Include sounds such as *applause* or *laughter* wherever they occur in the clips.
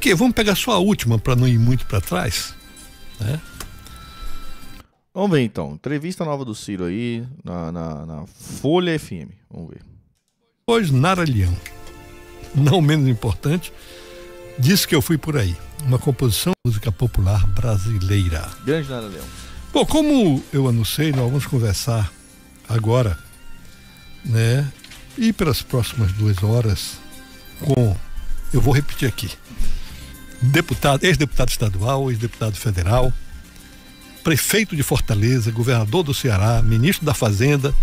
Ok, vamos pegar só a última para não ir muito para trás. Né? Vamos ver então. Entrevista nova do Ciro aí na, na, na Folha FM. Vamos ver. Pois Nara Leão, não menos importante, disse que eu fui por aí. Uma composição de música popular brasileira. Grande Nara Leão. Bom, como eu anunciei, nós vamos conversar agora, né? E pelas próximas duas horas com. Eu vou repetir aqui deputado, ex-deputado estadual, ex-deputado federal, prefeito de Fortaleza, governador do Ceará, ministro da Fazenda,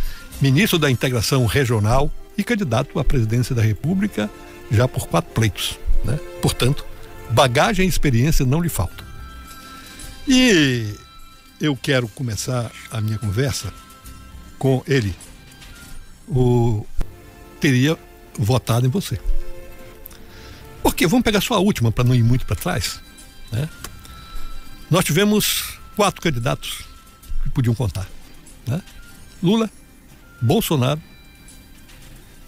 ministro da Integração Regional e candidato à presidência da República já por quatro pleitos. Né? Portanto, bagagem e experiência não lhe faltam. E eu quero começar a minha conversa com ele. O teria votado em você. Porque vamos pegar só a última para não ir muito para trás. Né? Nós tivemos quatro candidatos que podiam contar: né? Lula, Bolsonaro,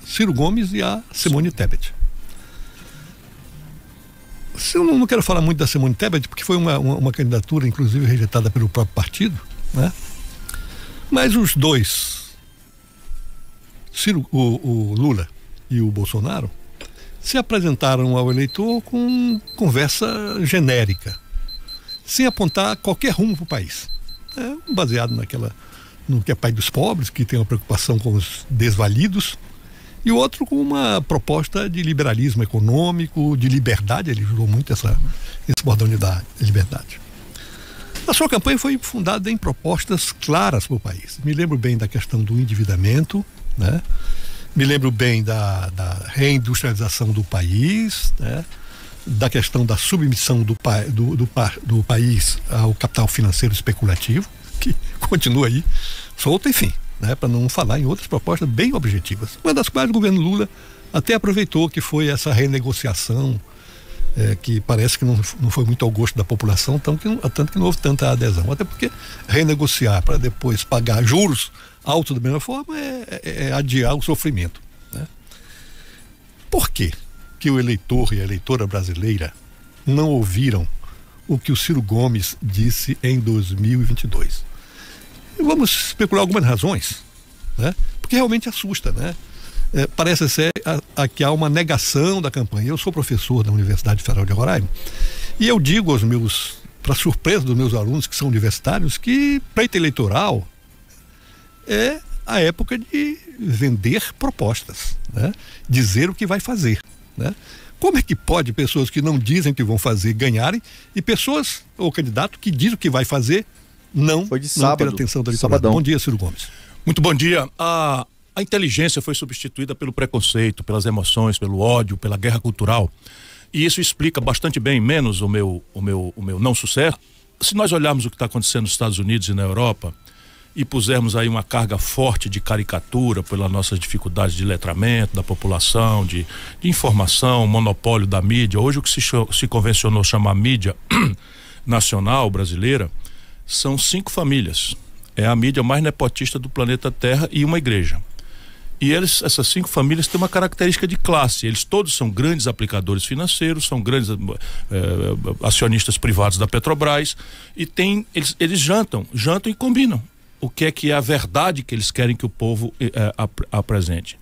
Ciro Gomes e a Simone Tebet. Eu não, quero falar muito da Simone Tebet, porque foi uma, uma, uma candidatura, inclusive, rejeitada pelo próprio partido, né? Mas os dois, Ciro, o, o Lula e o Bolsonaro, se apresentaram ao eleitor com conversa genérica, sem apontar qualquer rumo para o país. É, baseado naquela, no que é pai dos pobres, que tem uma preocupação com os desvalidos, e o outro com uma proposta de liberalismo econômico, de liberdade, ele usou muito essa, esse bordão de liberdade. A sua campanha foi fundada em propostas claras para o país. Me lembro bem da questão do endividamento, né? me lembro bem da, da reindustrialização do país, né? da questão da submissão do, do, do, do, país ao capital financeiro especulativo, que *laughs* continua aí, solto, enfim, né? para não falar em outras propostas bem objetivas. Uma das quais o governo Lula até aproveitou, que foi essa renegociação, é, que parece que não, não foi muito ao gosto da população, tanto que, tanto que não houve tanta adesão. Até porque renegociar para depois pagar juros auto da mesma forma é, é, é adiar o sofrimento. Né? Por quê que o eleitor e a eleitora brasileira não ouviram o que o Ciro Gomes disse em 2022? Vamos especular algumas razões, né? porque realmente assusta, né? É, parece ser a, a que há uma negação da campanha. Eu sou professor da Universidade Federal de Roraima e eu digo aos meus, para surpresa dos meus alunos que são universitários, que pleito eleitoral é a época de vender propostas, né? dizer o que vai fazer. Né? Como é que pode pessoas que não dizem que vão fazer ganharem e pessoas ou candidato que diz o que vai fazer não, foi de sábado, não ter atenção da sabadão. Bom dia, Ciro Gomes. Muito bom dia. A, a inteligência foi substituída pelo preconceito, pelas emoções, pelo ódio, pela guerra cultural. E isso explica bastante bem, menos o meu, o meu, o meu não sucesso. Se nós olharmos o que está acontecendo nos Estados Unidos e na Europa, e pusermos aí uma carga forte de caricatura pelas nossas dificuldades de letramento da população, de, de informação, monopólio da mídia. Hoje o que se, se convencionou chamar mídia *clears throat* nacional brasileira são cinco famílias. É a mídia mais nepotista do planeta Terra e uma igreja. E eles, essas cinco famílias têm uma característica de classe. Eles todos são grandes aplicadores financeiros, são grandes eh, eh acionistas privados da Petrobras e tem, eles, eles jantam, jantam e combinam o que é que é a verdade que eles querem que o povo é, apresente.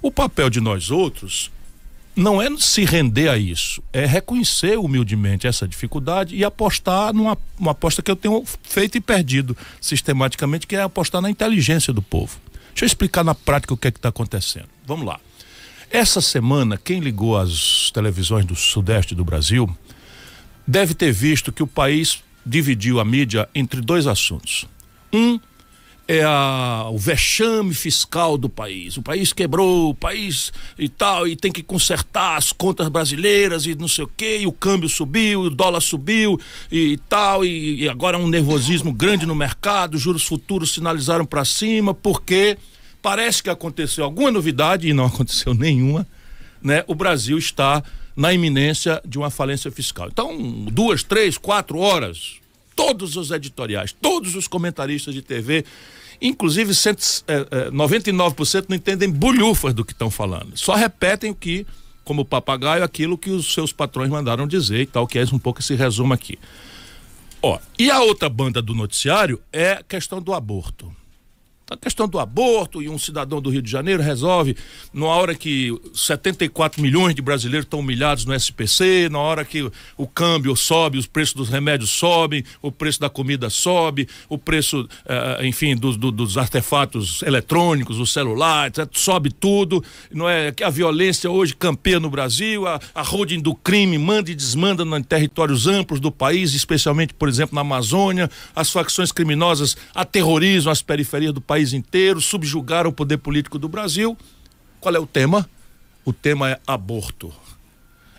O papel de nós outros não é se render a isso, é reconhecer humildemente essa dificuldade e apostar numa uma aposta que eu tenho feito e perdido sistematicamente, que é apostar na inteligência do povo. Deixa eu explicar na prática o que é que está acontecendo. Vamos lá. Essa semana, quem ligou às televisões do Sudeste do Brasil deve ter visto que o país dividiu a mídia entre dois assuntos. Um é a, o vexame fiscal do país. O país quebrou, o país e tal, e tem que consertar as contas brasileiras e não sei o quê, e o câmbio subiu, o dólar subiu e, tal, e, e agora é um nervosismo grande no mercado, juros futuros sinalizaram para cima, porque parece que aconteceu alguma novidade e não aconteceu nenhuma, né? O Brasil está na iminência de uma falência fiscal. Então, duas, três, quatro horas todos os editoriais, todos os comentaristas de TV, inclusive cento, é, é, 99% não entendem bolhufas do que estão falando. Só repetem o que, como papagaio, aquilo que os seus patrões mandaram dizer e tal, que é um pouco esse resumo aqui. Ó, e a outra banda do noticiário é a questão do aborto a questão do aborto e um cidadão do Rio de Janeiro resolve numa hora que 74 milhões de brasileiros estão humilhados no SPC, na hora que o câmbio sobe, os preços dos remédios sobem, o preço da comida sobe, o preço, eh, eh, enfim, dos, do, dos artefatos eletrônicos, o celular, etc, sobe tudo. Não é que a violência hoje campeia no Brasil, a, a holding do crime manda e desmanda em territórios amplos do país, especialmente, por exemplo, na Amazônia. As facções criminosas aterrorizam as periferias do país país inteiro, subjugaram o poder político do Brasil. Qual é o tema? O tema é aborto.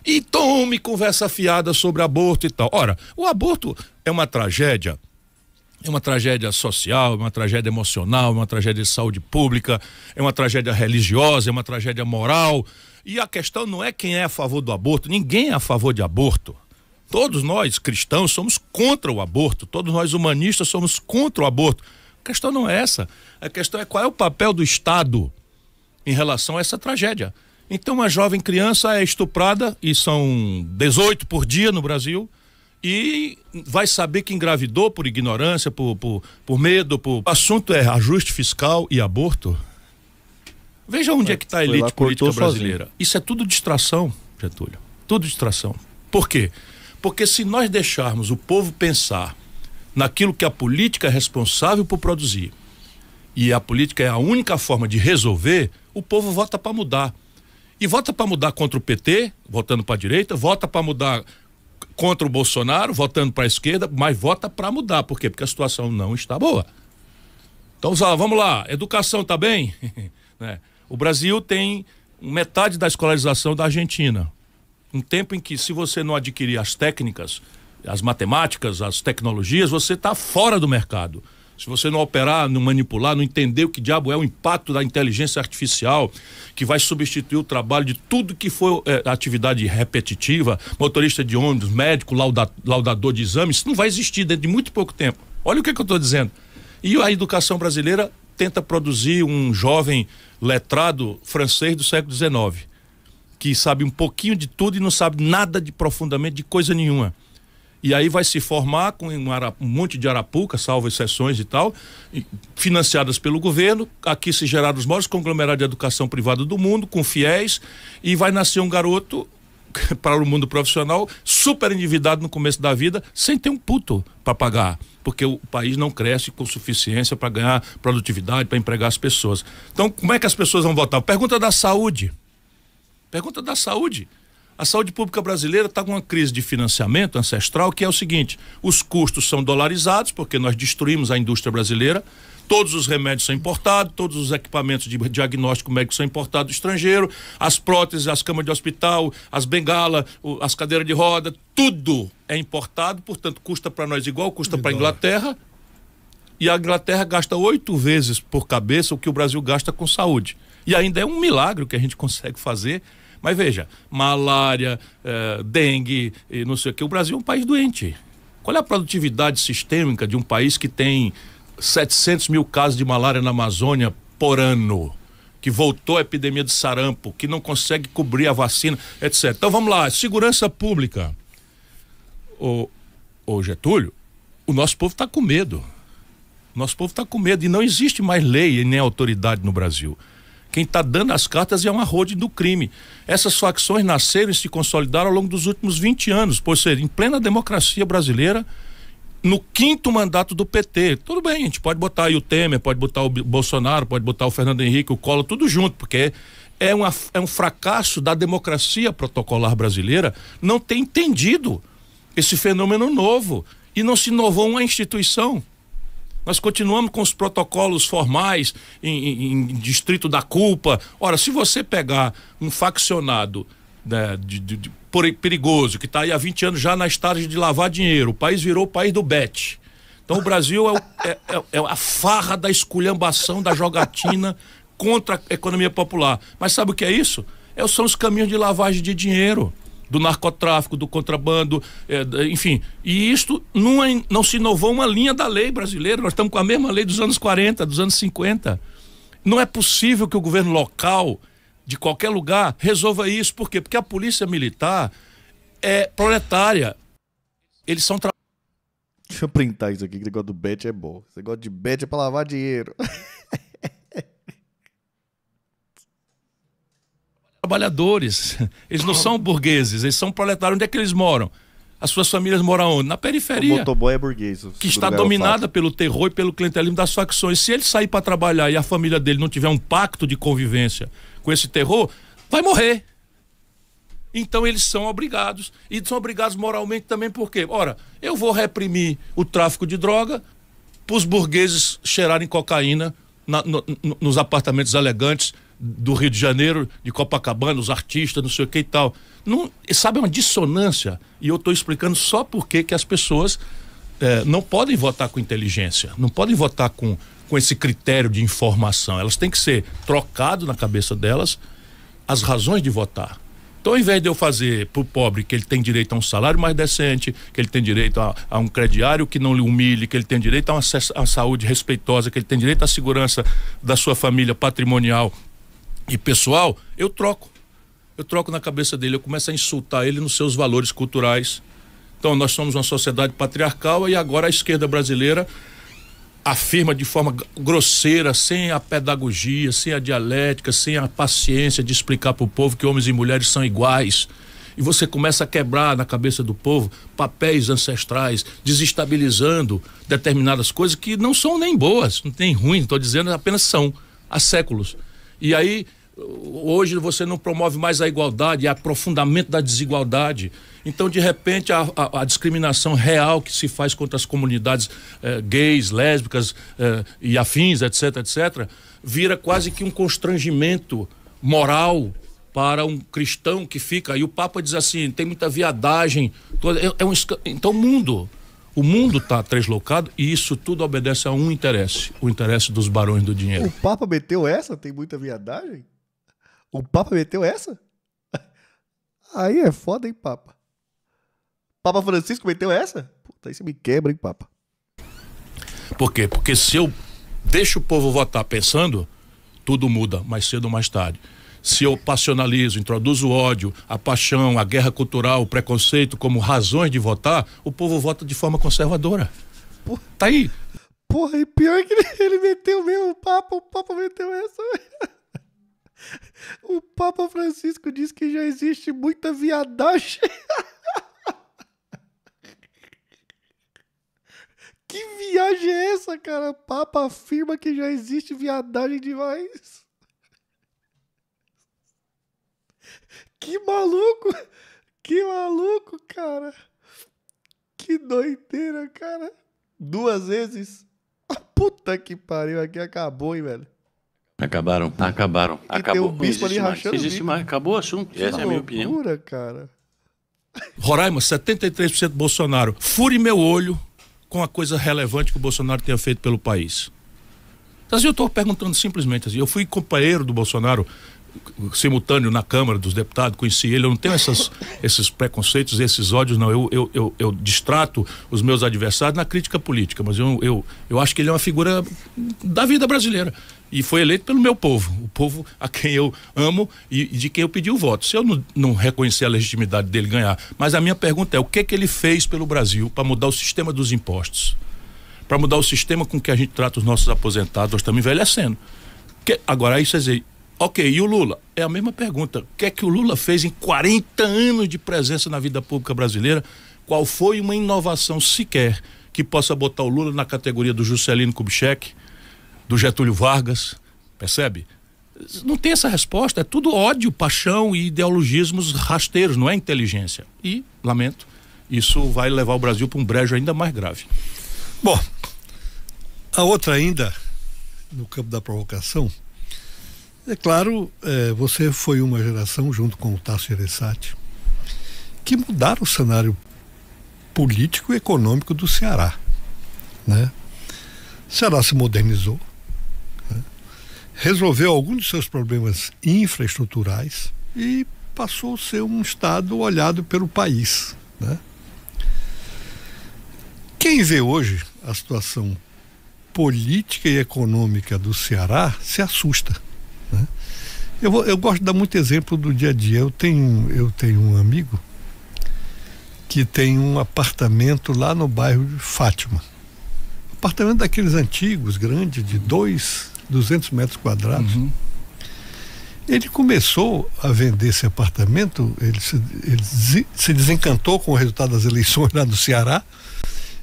E tome conversa fiada sobre aborto e tal. Ora, o aborto é uma tragédia. É uma tragédia social, é uma tragédia emocional, é uma tragédia de saúde pública, é uma tragédia religiosa, é uma tragédia moral. E a questão não é quem é a favor do aborto, ninguém é a favor de aborto. Todos nós cristãos somos contra o aborto, todos nós humanistas somos contra o aborto. A questão não é essa. A questão é qual é o papel do Estado em relação a essa tragédia. Então, uma jovem criança é estuprada, e são 18 por dia no Brasil, e vai saber que engravidou por ignorância, por, por, por medo. Por... O assunto é ajuste fiscal e aborto. Veja onde é, que está a elite política brasileira. Sozinho. Isso é tudo distração, Getúlio. Tudo distração. Por quê? Porque se nós deixarmos o povo pensar naquilo que a política é responsável por produzir. E a política é a única forma de resolver, o povo vota para mudar. E vota para mudar contra o PT, votando para a direita, vota para mudar contra o Bolsonaro, votando para a esquerda, mas vota para mudar. Por quê? Porque a situação não está boa. Então, vamos lá, educação está bem? *laughs* Né? o Brasil tem metade da escolarização da Argentina. Um tempo em que, se você não adquirir as técnicas as matemáticas, as tecnologias, você está fora do mercado. Se você não operar, não manipular, não entender o que diabo é o impacto da inteligência artificial, que vai substituir o trabalho de tudo que foi é, atividade repetitiva, motorista de ônibus, médico, lauda, laudador de exames, isso não vai existir dentro de muito pouco tempo. Olha o que, é que eu estou dizendo. E a educação brasileira tenta produzir um jovem letrado francês do século XIX, que sabe um pouquinho de tudo e não sabe nada de profundamente de coisa nenhuma. E aí vai se formar com um, um monte de arapuca, salvo exceções e tal, financiadas pelo governo. Aqui se geraram os maiores conglomerados de educação privada do mundo, com fiéis, e vai nascer um garoto *laughs* para o mundo profissional, super endividado no começo da vida, sem ter um puto para pagar, porque o país não cresce com suficiência para ganhar produtividade, para empregar as pessoas. Então, como é que as pessoas vão votar? Pergunta da saúde. Pergunta da saúde. A saúde pública brasileira está com uma crise de financiamento ancestral que é o seguinte: os custos são dolarizados, porque nós destruímos a indústria brasileira, todos os remédios são importados, todos os equipamentos de diagnóstico médico são importados do estrangeiro, as próteses, as camas de hospital, as bengalas, as cadeiras de roda, tudo é importado, portanto, custa para nós igual, custa para a Inglaterra. E a Inglaterra gasta oito vezes por cabeça o que o Brasil gasta com saúde. E ainda é um milagre que a gente consegue fazer mas veja, malária, eh, dengue, e não sei o que. O Brasil é um país doente. Qual é a produtividade sistêmica de um país que tem 700 mil casos de malária na Amazônia por ano? que voltou a epidemia de sarampo, que não consegue cobrir a vacina, etc. Então vamos lá, segurança pública. O, o Getúlio, o nosso povo está com medo. O nosso povo está com medo e não existe mais lei e nem autoridade no Brasil. Quem está dando as cartas é uma holding do crime. Essas facções nasceram e se consolidaram ao longo dos últimos 20 anos, por ser em plena democracia brasileira, no quinto mandato do PT. Tudo bem, a gente pode botar aí o Temer, pode botar o Bolsonaro, pode botar o Fernando Henrique, o Collor, tudo junto, porque é, uma, é um fracasso da democracia protocolar brasileira não ter entendido esse fenômeno novo. E não se inovou uma instituição. Nós continuamos com os protocolos formais em, em, em distrito da culpa. Ora, se você pegar um faccionado né, de, de, de, perigoso que está aí há 20 anos já na estágio de lavar dinheiro, o país virou o país do bet. Então o Brasil é, o, é, é, é a farra da esculhambação, da jogatina contra a economia popular. Mas sabe o que é isso? É, são os caminhos de lavagem de dinheiro do narcotráfico, do contrabando, é, enfim. E isto não, não se inovou uma linha da lei brasileira. Nós estamos com a mesma lei dos anos 40, dos anos 50. Não é possível que o governo local, de qualquer lugar, resolva isso. Por quê? Porque a polícia militar é proletária. Eles são trabalhadores. Deixa eu printar isso aqui, que negócio do bet é bom. Esse negócio de bet é pra lavar dinheiro. *laughs* trabalhadores. Eles não são burgueses, eles são proletários. Onde é que eles moram? As suas famílias moram onde? Na periferia. O motoboy é burguês. Que está dominada pelo terror e pelo clientelismo das facções. Se ele sair para trabalhar e a família dele não tiver um pacto de convivência com esse terror, vai morrer. Então eles são obrigados. E são obrigados moralmente também porque, ora, eu vou reprimir o tráfico de droga para os burgueses cheirarem cocaína na, no, nos apartamentos elegantes do Rio de Janeiro, de Copacabana, os artistas, não sei o que e tal. Não, sabe, é uma dissonância. E eu estou explicando só por que as pessoas é, não podem votar com inteligência, não podem votar com, com esse critério de informação. Elas têm que ser trocado na cabeça delas as razões de votar. Então, ao invés de eu fazer para o pobre que ele tem direito a um salário mais decente, que ele tem direito a, a um crediário que não lhe humilhe, que ele tem direito a uma, a uma saúde respeitosa, que ele tem direito à segurança da sua família patrimonial e pessoal, eu troco. Eu troco na cabeça dele, eu começo a insultar ele nos seus valores culturais. Então, nós somos uma sociedade patriarcal e agora a esquerda brasileira afirma de forma grosseira, sem a pedagogia, sem a dialética, sem a paciência de explicar para o povo que homens e mulheres são iguais. E você começa a quebrar na cabeça do povo papéis ancestrais, desestabilizando determinadas coisas que não são nem boas, não tem ruim, estou dizendo, apenas são há séculos. E aí Hoje você não promove mais a igualdade, a é aprofundamento da desigualdade. Então, de repente, a, a, a, discriminação real que se faz contra as comunidades eh, gays, lésbicas eh, e afins, etc., etc., vira quase que um constrangimento moral para um cristão que fica. E o Papa diz assim: tem muita viadagem. Toda, é, é um, então, o mundo. O mundo está translocado e isso tudo obedece a um interesse, o interesse dos barões do dinheiro. O Papa meteu essa? Tem muita viadagem? O Papa meteu essa? Aí é foda, hein, Papa? Papa Francisco meteu essa? Puta, aí você me quebra, hein, Papa? Por quê? Porque se eu deixo o povo votar pensando, tudo muda, mais cedo ou mais tarde. Se eu passionalizo, introduzo o ódio, a paixão, a guerra cultural, o preconceito como razões de votar, o povo vota de forma conservadora. Porra. Tá aí. Porra, e pior é que ele, ele meteu mesmo o Papa, o Papa meteu essa. O Papa Francisco diz que já existe muita viadagem. *laughs* Que viagem é essa, cara? O Papa afirma que já existe viadagem demais. Que maluco! Que maluco, cara! Que doideira, cara! Duas vezes? Ah, puta que pariu, aqui acabou, hein, velho? Acabaram, acabaram, e acabou. O bispo ali rachando Existe mais, acabou o assunto. Essa é a minha opinião. Loucura, cara. Roraima, 73% Bolsonaro. Fure meu olho com a coisa relevante que o Bolsonaro tenha feito pelo país. Mas eu estou perguntando simplesmente assim. Eu fui companheiro do Bolsonaro simultâneo na Câmara dos Deputados, conheci ele, eu não tenho essas, *laughs* esses preconceitos, esses ódios, não. Eu, eu, eu, eu, distrato os meus adversários na crítica política, mas eu, eu, eu acho que ele é uma figura da vida brasileira. E foi eleito pelo meu povo, o povo a quem eu amo e, e de quem eu pedi o voto. Se eu não, não, reconhecer a legitimidade dele ganhar, mas a minha pergunta é: o que, que ele fez pelo Brasil para mudar o sistema dos impostos? Para mudar o sistema com que a gente trata os nossos aposentados, nós estamos envelhecendo. Que, agora, isso é dizer, Ok, e o Lula? É a mesma pergunta. O que é que o Lula fez em 40 anos de presença na vida pública brasileira? Qual foi uma inovação sequer que possa botar o Lula na categoria do Juscelino Kubitschek, do Getúlio Vargas? Percebe? Não tem essa resposta. É tudo ódio, paixão e ideologismos rasteiros, não é inteligência. E, lamento, isso vai levar o Brasil para um brejo ainda mais grave. Bom, a outra ainda, no campo da provocação, é claro, é, você foi uma geração, junto com o Tasso Eressati, que mudaram o cenário político e econômico do Ceará. Né? O Ceará se modernizou, né? resolveu alguns dos seus problemas infraestruturais e passou a ser um Estado olhado pelo país. Né? Quem vê hoje a situação política e econômica do Ceará se assusta eu, vou, eu gosto de dar muito exemplo do dia a dia. Eu tenho, eu tenho um amigo que tem um apartamento lá no bairro de Fátima. Apartamento daqueles antigos, grande, de dois, 200 metros quadrados. Uhum. Ele começou a vender esse apartamento, ele se, ele se desencantou com o resultado das eleições lá do Ceará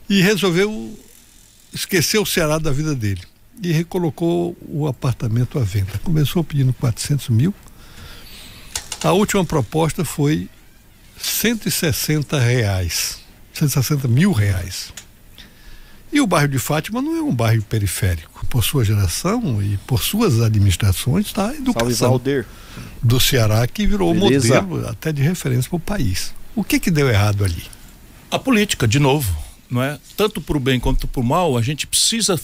e resolveu esquecer o Ceará da vida dele e recolocou o apartamento à venda. Começou pedindo 400 mil. A última proposta foi 160 reais, 160 mil reais. E o bairro de Fátima não é um bairro periférico. Por sua geração e por suas administrações está a educação do Ceará que virou Beleza. modelo até de referência para o país. O que que deu errado ali? A política, de novo, não é? Tanto para o bem quanto para o mal, a gente precisa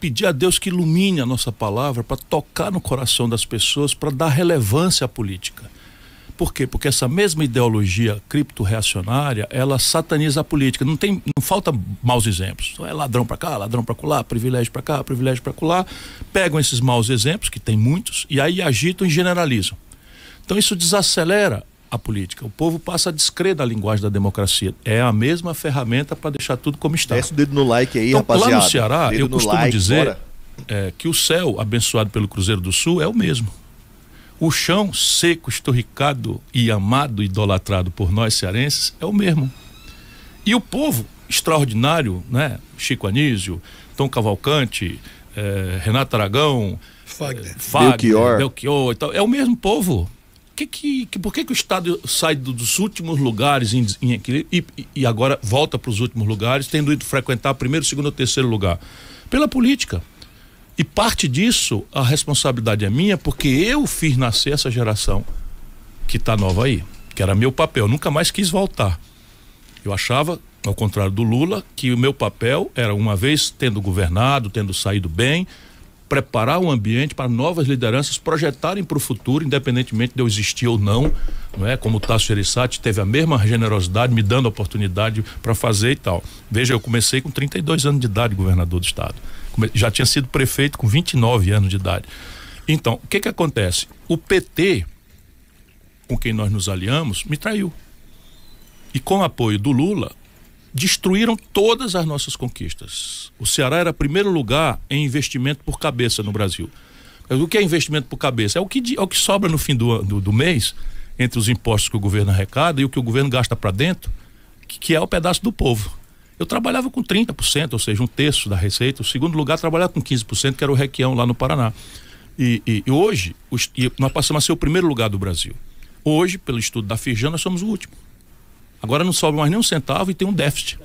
pedir a Deus que ilumine a nossa palavra para tocar no coração das pessoas, para dar relevância à política. Por quê? Porque essa mesma ideologia cripto-reacionária, ela sataniza a política. Não tem, não falta maus exemplos. É ladrão para cá, ladrão para colar, privilégio para cá, privilégio para colar. Pegam esses maus exemplos, que tem muitos, e aí agitam e generalizam. Então isso desacelera a política. O povo passa a descrer da linguagem da democracia. É a mesma ferramenta para deixar tudo como está. Desce o dedo no like aí, então, rapaziada. Lá no Ceará, dedo eu no costumo like, dizer é, que o céu abençoado pelo Cruzeiro do Sul é o mesmo. O chão seco, esturricado e amado, idolatrado por nós cearenses, é o mesmo. E o povo extraordinário, né? Chico Anísio, Tom Cavalcante, é, Renato Aragão, Fagner, é, Fagner Belchior. Belchior então, é o mesmo povo que, que, que, por que, que o Estado sai dos últimos lugares em, em, e, e agora volta para os últimos lugares, tendo ido frequentar primeiro, segundo ou terceiro lugar? Pela política. E parte disso, a responsabilidade é minha, porque eu fiz nascer essa geração que está nova aí, que era meu papel. Eu nunca mais quis voltar. Eu achava, ao contrário do Lula, que o meu papel era, uma vez tendo governado, tendo saído bem, preparar o ambiente para novas lideranças projetarem para o futuro, independentemente de eu existir ou não, não é? Como o Tasso Erissati teve a mesma generosidade, me dando a oportunidade para fazer e tal. Veja, eu comecei com 32 anos de idade, governador do estado. Já tinha sido prefeito com 29 anos de idade. Então, o que que acontece? O PT, com quem nós nos aliamos, me traiu. E com o apoio do Lula, destruíram todas as nossas conquistas. O Ceará era primeiro lugar em investimento por cabeça no Brasil. O que é investimento por cabeça? É o que, é o que sobra no fim do, do, do mês, entre os impostos que o governo arrecada e o que o governo gasta para dentro, que, que, é o pedaço do povo. Eu trabalhava com 30%, ou seja, um terço da receita. O segundo lugar trabalhava com 15%, que era o Requião lá no Paraná. E, e, e hoje, os, e nós passamos a ser o primeiro lugar do Brasil. Hoje, pelo estudo da Firjan, nós somos o último. Agora não sobra mais nem um centavo e tem um déficit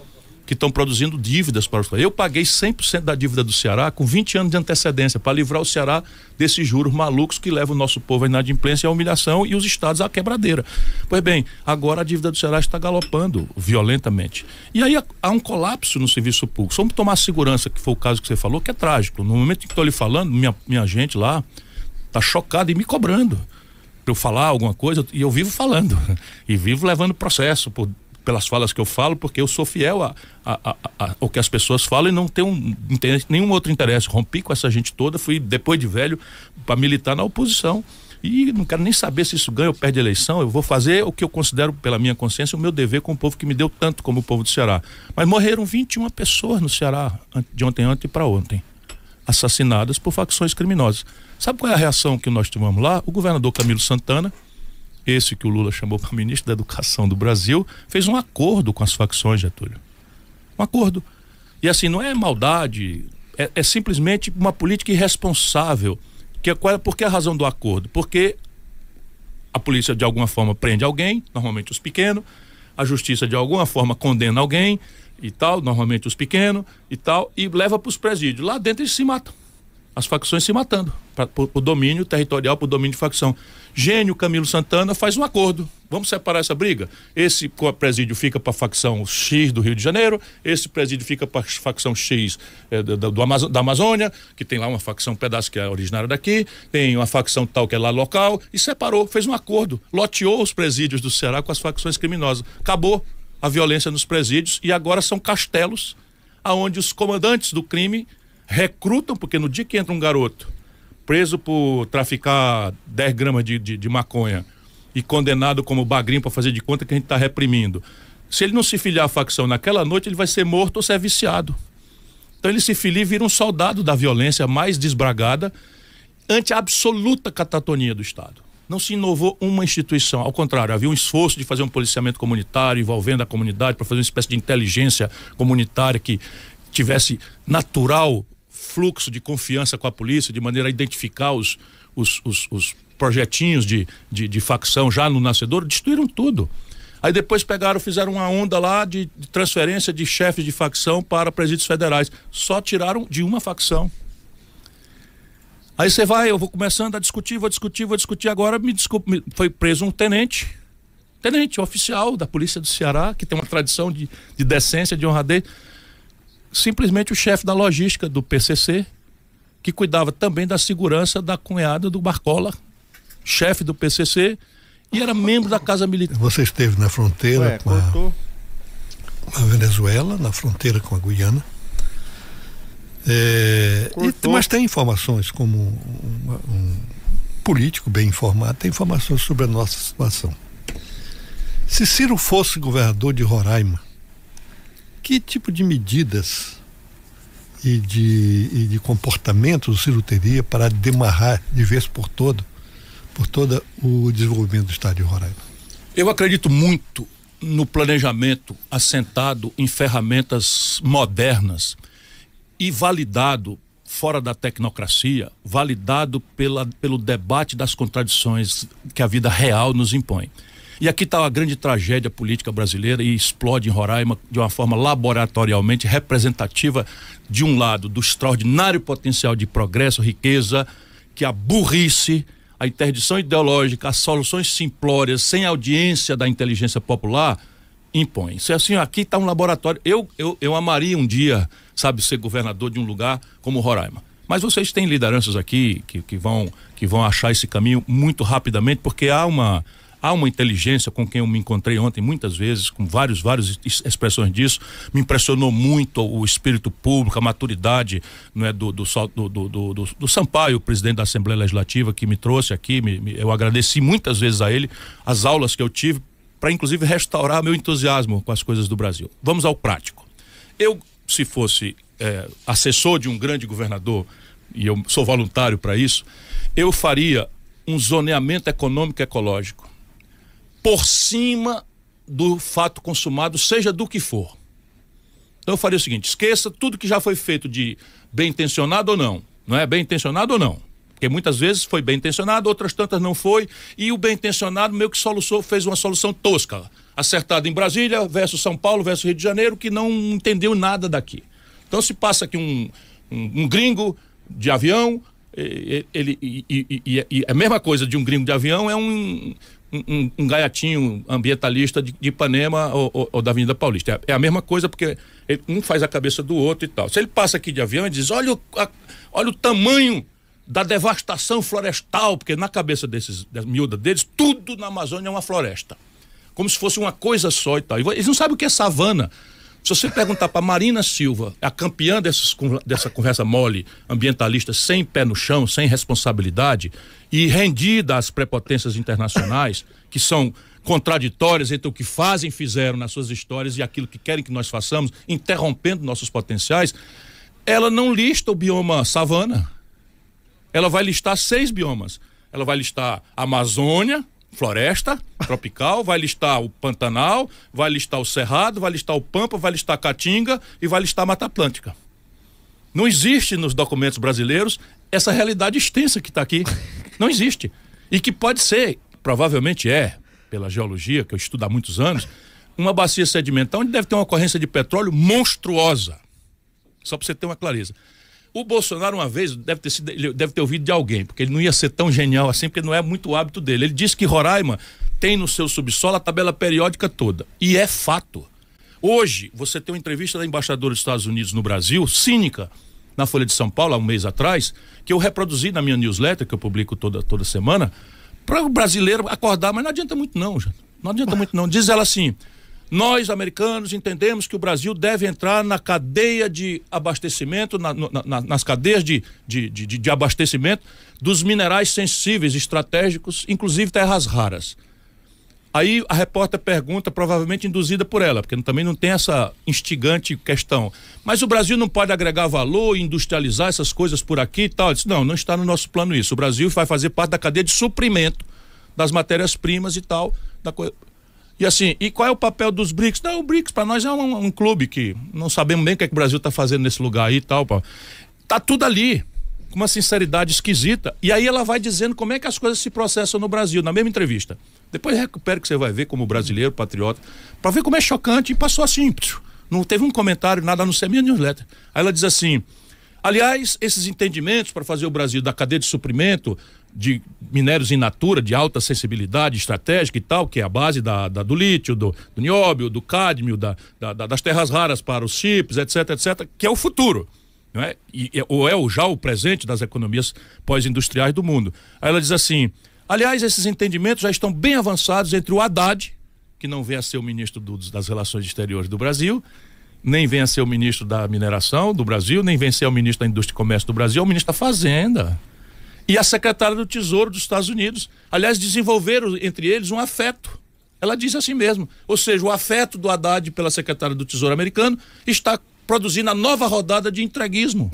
que estão produzindo dívidas para os Eu paguei 100% da dívida do Ceará com 20 anos de antecedência para livrar o Ceará desses juros malucos que levam o nosso povo à inadimplência e à humilhação e os estados à quebradeira. Pois bem, agora a dívida do Ceará está galopando violentamente. E aí há um colapso no serviço público. Vamos tomar a segurança, que foi o caso que você falou, que é trágico. No momento em que estou lhe falando, minha, minha gente lá está chocada e me cobrando para eu falar alguma coisa, e eu vivo falando, e vivo levando processo por, pelas falas que eu falo, porque eu sou fiel a, a, a, a ao que as pessoas falam e não tenho um, nenhum outro interesse. Rompi com essa gente toda, fui depois de velho para militar na oposição. E não quero nem saber se isso ganha ou perde eleição. Eu vou fazer o que eu considero, pela minha consciência, o meu dever com o povo que me deu tanto como o povo do Ceará. Mas morreram 21 pessoas no Ceará, de ontem, ontem para ontem assassinadas por facções criminosas. Sabe qual é a reação que nós tivemos lá? O governador Camilo Santana, esse que o Lula chamou para ministro da Educação do Brasil, fez um acordo com as facções, Getúlio. Um acordo. E assim, não é maldade, é, é simplesmente uma política irresponsável. Que é, qual é, por que a razão do acordo? Porque a polícia de alguma forma prende alguém, normalmente os pequenos, a justiça de alguma forma condena alguém, e tal, normalmente os pequenos e tal, e leva para os presídios. Lá dentro eles se matam. As facções se matando para o domínio territorial, para o domínio de facção. Gênio Camilo Santana faz um acordo. Vamos separar essa briga. Esse presídio fica para a facção X do Rio de Janeiro, esse presídio fica para a facção X é, do, do, da Amazônia, que tem lá uma facção um pedaço que é originária daqui, tem uma facção tal que é lá local, e separou, fez um acordo, loteou os presídios do Ceará com as facções criminosas. Acabou, a violência nos presídios e agora são castelos aonde os comandantes do crime recrutam, porque no dia que entra um garoto preso por traficar 10 gramas de, de, de maconha e condenado como bagrinho para fazer de conta que a gente está reprimindo, se ele não se filiar à facção naquela noite, ele vai ser morto ou ser viciado. Então ele se filia e vira um soldado da violência mais desbragada, ante a absoluta catatonia do Estado não se inovou uma instituição. Ao contrário, havia um esforço de fazer um policiamento comunitário envolvendo a comunidade para fazer uma espécie de inteligência comunitária que tivesse natural fluxo de confiança com a polícia, de maneira a identificar os, os, os, os projetinhos de, de, de, facção já no nascedor, destruíram tudo. Aí depois pegaram, fizeram uma onda lá de, de transferência de chefes de facção para presídios federais. Só tiraram de uma facção. Aí você vai, eu vou começando a discutir, vou discutir, vou discutir. Agora me desculpe, foi preso um tenente, tenente oficial da Polícia do Ceará, que tem uma tradição de, de decência, de honradez. Simplesmente o chefe da logística do PCC, que cuidava também da segurança da cunhada do Barcola, chefe do PCC, e era membro da Casa Militar. Você esteve na fronteira Ué, com, a, com a Venezuela, na fronteira com a Guiana? É, e, mas tem informações, como um, um, político bem informado, tem informações sobre a nossa situação. Se Ciro fosse governador de Roraima, que tipo de medidas e de, e de comportamentos o Ciro teria para demarrar de vez por todo, por todo o desenvolvimento do estado de Roraima? Eu acredito muito no planejamento assentado em ferramentas modernas e validado fora da tecnocracia, validado pela, pelo debate das contradições que a vida real nos impõe. E aqui está a grande tragédia política brasileira e explode em Roraima de uma forma laboratorialmente representativa, de um lado, do extraordinário potencial de progresso, riqueza, que a burrice, a interdição ideológica, as soluções simplórias, sem audiência da inteligência popular, impõe. Se é assim, aqui está um laboratório. Eu, eu, eu amaria um dia, sabe, ser governador de um lugar como Roraima. Mas vocês têm lideranças aqui que, que, vão, que vão achar esse caminho muito rapidamente, porque há uma, há uma inteligência com quem eu me encontrei ontem muitas vezes, com vários, várias expressões disso. Me impressionou muito o espírito público, a maturidade não é, do, do, do, do, Sampaio, presidente da Assembleia Legislativa, que me trouxe aqui. eu agradeci muitas vezes a ele as aulas que eu tive para inclusive restaurar meu entusiasmo com as coisas do Brasil. Vamos ao prático. Eu, se fosse é, assessor de um grande governador, e eu sou voluntário para isso, eu faria um zoneamento econômico e ecológico por cima do fato consumado, seja do que for. Então eu faria o seguinte: esqueça tudo que já foi feito de bem intencionado ou não. Não é bem intencionado ou não. Porque muitas vezes foi bem intencionado, outras tantas não foi, e o bem intencionado meio que soluçou, fez uma solução tosca, acertada em Brasília versus São Paulo versus Rio de Janeiro, que não entendeu nada daqui. Então se passa aqui um, um, um gringo de avião, ele, e, e, e, e, é a mesma coisa de um gringo de avião é um, um, um gaiatinho ambientalista de, de Ipanema ou, ou, ou, da Avenida Paulista. É, é a mesma coisa porque um faz a cabeça do outro e tal. Se ele passa aqui de avião e diz, olha o, a, olha o tamanho da devastação florestal, porque na cabeça desses, das deles, tudo na Amazônia é uma floresta. Como se fosse uma coisa só e tal. Eles não sabem o que é savana. Se você perguntar para Marina Silva, a campeã dessas, dessa conversa mole, ambientalista, sem pé no chão, sem responsabilidade e rendida às prepotências internacionais, que são contraditórias entre o que fazem, fizeram nas suas histórias e aquilo que querem que nós façamos, interrompendo nossos potenciais, ela não lista o bioma savana ela vai listar seis biomas. Ela vai listar Amazônia, floresta tropical, vai listar o Pantanal, vai listar o Cerrado, vai listar o Pampa, vai listar a Caatinga e vai listar Mata Atlântica. Não existe nos documentos brasileiros essa realidade extensa que está aqui. Não existe. E que pode ser, provavelmente é, pela geologia, que eu estudo há muitos anos, uma bacia sedimentar onde deve ter uma ocorrência de petróleo monstruosa. Só para você ter uma clareza. O Bolsonaro, uma vez, deve ter, sido, deve ter ouvido de alguém, porque ele não ia ser tão genial assim, porque não é muito hábito dele. Ele disse que Roraima tem no seu subsolo a tabela periódica toda. E é fato. Hoje, você tem uma entrevista da embaixadora dos Estados Unidos no Brasil, cínica, na Folha de São Paulo, há um mês atrás, que eu reproduzi na minha newsletter, que eu publico toda, toda semana, para o brasileiro acordar, mas não adianta muito não, gente. Não adianta muito não. Diz ela assim: nós, americanos, entendemos que o Brasil deve entrar na cadeia de abastecimento, na, na, nas cadeias de, de, de, de abastecimento dos minerais sensíveis, estratégicos, inclusive terras raras. Aí a repórter pergunta, provavelmente induzida por ela, porque também não tem essa instigante questão. Mas o Brasil não pode agregar valor e industrializar essas coisas por aqui e tal? disse, não, não está no nosso plano isso. O Brasil vai fazer parte da cadeia de suprimento das matérias-primas e tal. Da co... E assim, e qual é o papel dos BRICS? Não, o BRICS para nós é um, um, clube que não sabemos bem o que, é que o Brasil está fazendo nesse lugar aí e tal. Pá. Tá tudo ali, com uma sinceridade esquisita. E aí ela vai dizendo como é que as coisas se processam no Brasil, na mesma entrevista. Depois recupera que você vai ver como brasileiro, patriota, para ver como é chocante. E passou assim, não teve um comentário, nada, a não ser minha newsletter. Aí ela diz assim, Aliás, esses entendimentos para fazer o Brasil da cadeia de suprimento de minérios in natura, de alta sensibilidade estratégica e tal, que é a base da, da do lítio, do, do nióbio, do cádmio, da, da, das terras raras para os chips, etc, etc, que é o futuro. Não é? E, ou é o, já o presente das economias pós-industriais do mundo. Aí ela diz assim: aliás, esses entendimentos já estão bem avançados entre o Haddad, que não vem a ser o ministro do, das Relações Exteriores do Brasil, nem vem a ser o ministro da Mineração do Brasil, nem vem a ser o ministro da Indústria e Comércio do Brasil, é o ministro da Fazenda e a secretária do Tesouro dos Estados Unidos. Aliás, desenvolveram entre eles um afeto. Ela diz assim mesmo. Ou seja, o afeto do Haddad pela secretária do Tesouro americano está produzindo a nova rodada de entreguismo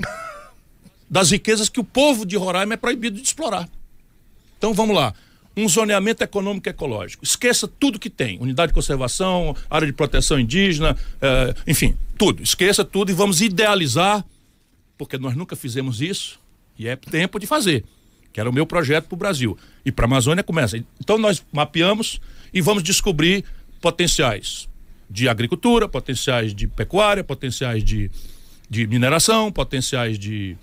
*laughs* das riquezas que o povo de Roraima é proibido de explorar. Então vamos lá. Um zoneamento econômico e ecológico. Esqueça tudo que tem: unidade de conservação, área de proteção indígena, eh, enfim, tudo. Esqueça tudo e vamos idealizar, porque nós nunca fizemos isso e é tempo de fazer que era o meu projeto para o Brasil. E para a Amazônia começa. Então nós mapeamos e vamos descobrir potenciais de agricultura, potenciais de pecuária, potenciais de, de mineração, potenciais de.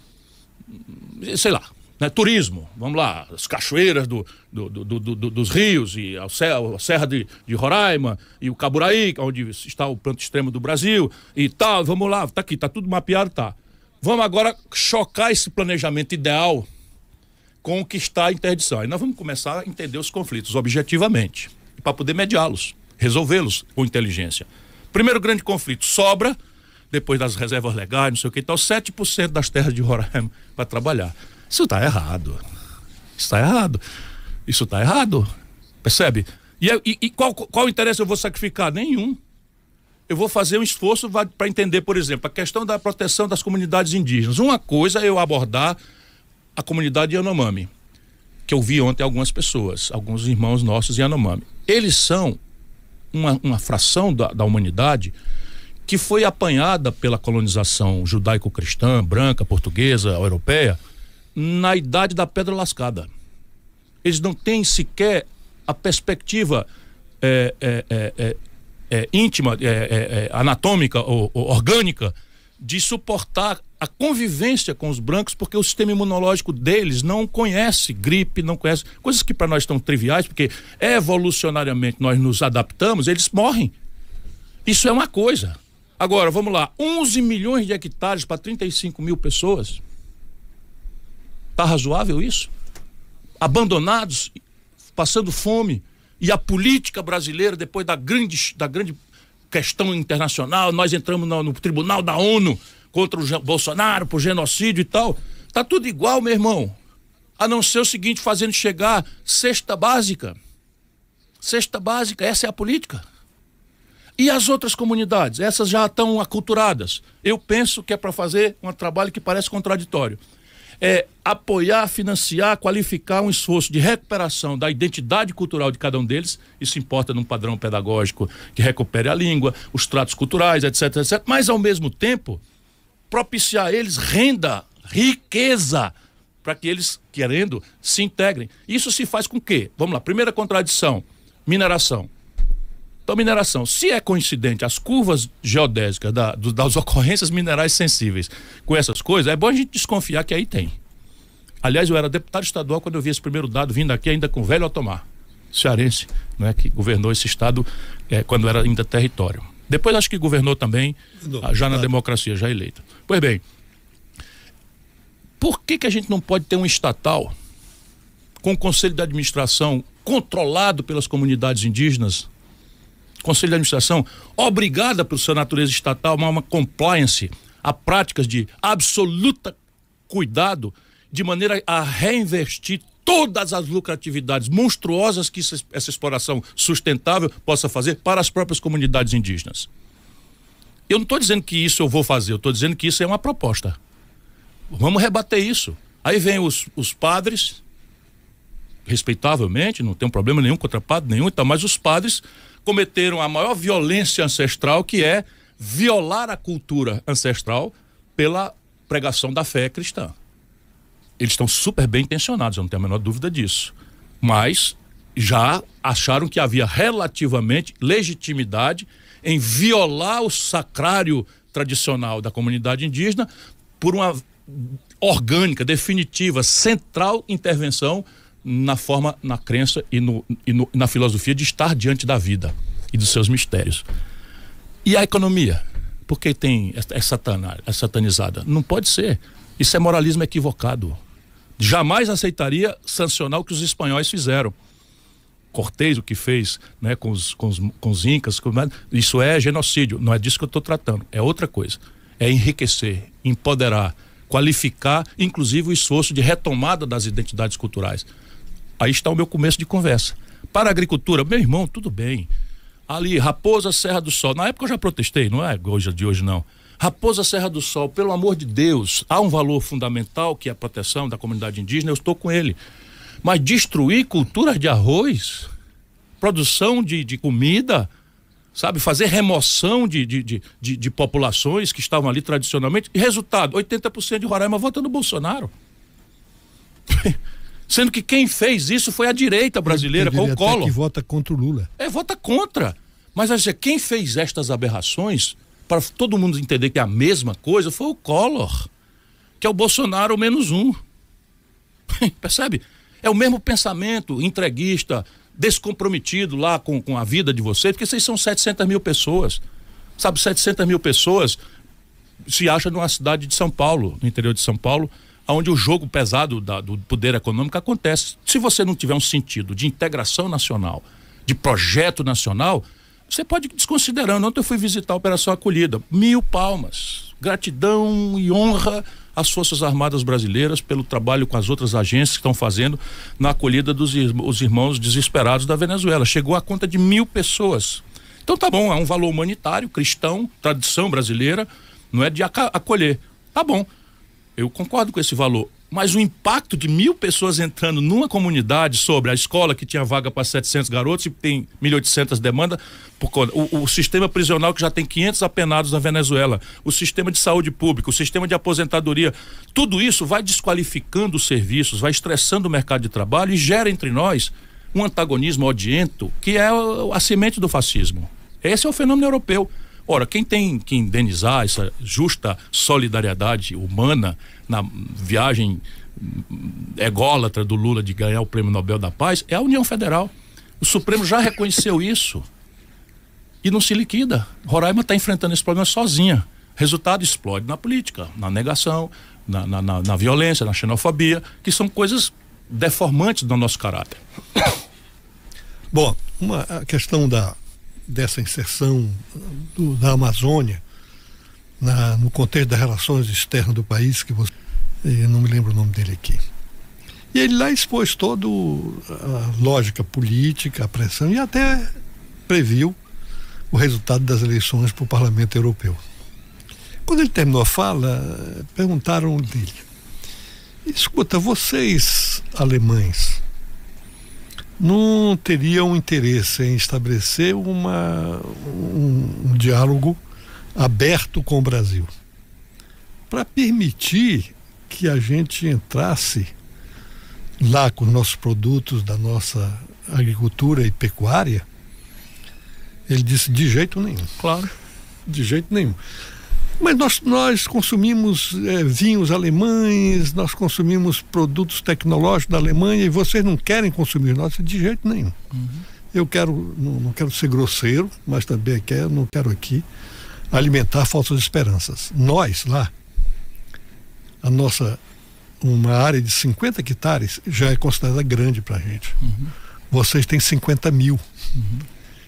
sei lá. Né, turismo, vamos lá, as cachoeiras do, do, do, do dos rios e a serra, a serra de, de, Roraima e o Caburaí, é onde está o planto extremo do Brasil e tal, vamos lá, tá aqui, tá tudo mapeado, tá. Vamos agora chocar esse planejamento ideal conquistar a interdição. aí nós vamos começar a entender os conflitos objetivamente, para poder mediá-los, resolvê-los com inteligência. Primeiro grande conflito, sobra, depois das reservas legais, não sei o que e tal, 7% das terras de Roraima para trabalhar. Isso está errado. Isso está errado. Isso está errado. Percebe? E, é, e, e qual, qual interesse eu vou sacrificar? Nenhum eu vou fazer um esforço para entender, por exemplo, a questão da proteção das comunidades indígenas. Uma coisa é eu abordar a comunidade Yanomami, que eu vi ontem algumas pessoas, alguns irmãos nossos Yanomami. Eles são uma, uma fração da, da humanidade que foi apanhada pela colonização judaico-cristã, branca, portuguesa, europeia, na idade da pedra lascada. Eles não têm sequer a perspectiva é, é, é, é, é íntima, é, anatômica ou, ou orgânica de suportar a convivência com os brancos, porque o sistema imunológico deles não conhece gripe, não conhece coisas que para nós estão triviais, porque evolucionariamente nós nos adaptamos, eles morrem. Isso é uma coisa. Agora, vamos lá: 11 milhões de hectares para 35 mil pessoas. Tá razoável isso? Abandonados, passando fome. E a política brasileira, depois da grande, da grande questão internacional, nós entramos no, no Tribunal da ONU contra o Bolsonaro por genocídio e tal. Tá tudo igual, meu irmão. A não ser o seguinte, fazendo chegar cesta básica. Cesta básica, essa é a política. E as outras comunidades, essas já estão aculturadas. Eu penso que é para fazer um trabalho que parece contraditório. É apoiar, financiar, qualificar um esforço de recuperação da identidade cultural de cada um deles. Isso importa num padrão pedagógico que recupere a língua, os tratos culturais, etc, etc. Mas, ao mesmo tempo, propiciar a eles renda, riqueza, para que eles, querendo, se integrem. Isso se faz com o quê? Vamos lá, primeira contradição, mineração. Então, mineração, se é coincidente as curvas geodésicas da, do, das *laughs* ocorrências minerais sensíveis com essas coisas, é bom a gente desconfiar que aí tem. Aliás, eu era deputado estadual quando eu vi esse primeiro dado vindo aqui ainda com o velho Otomar, cearense, né, que governou esse estado é, quando era ainda território. Depois acho que governou também, já na democracia, já eleito. Pois bem, por que, que a gente não pode ter um estatal com conselho de administração controlado pelas comunidades indígenas? Conselho de administração obrigada por sua natureza estatal a uma compliance, a práticas de absoluta cuidado, de maneira a reinvestir todas as lucratividades monstruosas que essa exploração sustentável possa fazer para as próprias comunidades indígenas. Eu não estou dizendo que isso eu vou fazer, eu estou dizendo que isso é uma proposta. Vamos rebater isso. Aí vem os, os padres, respeitavelmente, não tem um problema nenhum contra padre nenhum, então, mas os padres cometeram a maior violência ancestral, que é violar a cultura ancestral pela pregação da fé cristã. Eles estão super bem intencionados, eu não tenho a menor dúvida disso. Mas já acharam que havia relativamente legitimidade em violar o sacrário tradicional da comunidade indígena por uma orgânica, definitiva, central intervenção na forma, na crença e, no, e no, na filosofia de estar diante da vida e dos seus mistérios. E a economia? Por que tem é, satana, é satanizada? Não pode ser. Isso é moralismo equivocado. Jamais aceitaria sancionar o que os espanhóis fizeram. Cortez, o que fez né, com, os, com, os, com os incas, com... isso é genocídio. Não é disso que eu estou tratando, é outra coisa. É enriquecer, empoderar, qualificar, inclusive, o esforço de retomada das identidades culturais. Aí está o meu começo de conversa. Para a agricultura, meu irmão, tudo bem. Ali, Raposa, Serra do Sol. Na época eu já protestei, não é hoje de hoje, não. Raposa Serra do Sol, pelo amor de Deus, há um valor fundamental que é a proteção da comunidade indígena, eu estou com ele. Mas destruir culturas de arroz, produção de, de comida, sabe? Fazer remoção de, de, de, de, populações que estavam ali tradicionalmente. E resultado: 80% de Roraima vota no Bolsonaro. *laughs* Sendo que quem fez isso foi a direita brasileira, com o Collor. que vota contra o Lula. É, vota contra. Mas assim, quem fez estas aberrações, para todo mundo entender que é a mesma coisa, foi o Collor, que é o Bolsonaro menos um. *laughs* Percebe? É o mesmo pensamento entreguista, descomprometido lá com, com a vida de vocês, porque vocês são 700 mil pessoas. Sabe, 700 mil pessoas se acha numa cidade de São Paulo, no interior de São Paulo, onde o jogo pesado da, do poder econômico acontece. Se você não tiver um sentido de integração nacional, de projeto nacional, você pode desconsiderando. Ontem eu fui visitar a Operação Acolhida. Mil palmas. Gratidão e honra as Forças Armadas Brasileiras pelo trabalho com as outras agências que estão fazendo na acolhida dos os irmãos desesperados da Venezuela. Chegou à conta de mil pessoas. Então tá bom, é um valor humanitário, cristão, tradição brasileira, não é de acolher. Tá bom, eu concordo com esse valor. Mas o impacto de mil pessoas entrando numa comunidade sobre a escola que tinha vaga para 700 garotos e tem 1.800 demandas, por conta, o, o, sistema prisional que já tem 500 apenados na Venezuela, o sistema de saúde pública, o sistema de aposentadoria, tudo isso vai desqualificando os serviços, vai estressando o mercado de trabalho e gera entre nós um antagonismo odiento que é a semente do fascismo. Esse é o fenômeno europeu. Ora, quem tem que indenizar essa justa solidariedade humana na viagem ególatra do Lula de ganhar o Prêmio Nobel da Paz é a União Federal. O Supremo já reconheceu isso e não se liquida. Roraima está enfrentando esse problema sozinha. Resultado explode na política, na negação, na, na, na, na violência, na xenofobia, que são coisas deformantes do nosso caráter. Bom, uma a questão da dessa inserção do, da Amazônia na, no contexto das relações externas do país, que você, eu eh, não me lembro o nome dele aqui. E ele lá expôs toda a lógica política, a pressão e até previu o resultado das eleições para o Parlamento Europeu. Quando ele terminou a fala, perguntaram dele: escuta, vocês alemães, não teria um interesse em estabelecer uma, um, um diálogo aberto com o Brasil para permitir que a gente entrasse lá com nossos produtos da nossa agricultura e pecuária. Ele disse de jeito nenhum. Claro. De jeito nenhum. Mas nós, nós consumimos é, vinhos alemães, nós consumimos produtos tecnológicos da Alemanha e vocês não querem consumir nós de jeito nenhum. Uhum. Eu quero, não, não, quero ser grosseiro, mas também quero, não quero aqui alimentar falsas esperanças. Nós lá, a nossa uma área de 50 hectares já é considerada grande para a gente. Uhum. Vocês têm 50 mil. Uhum.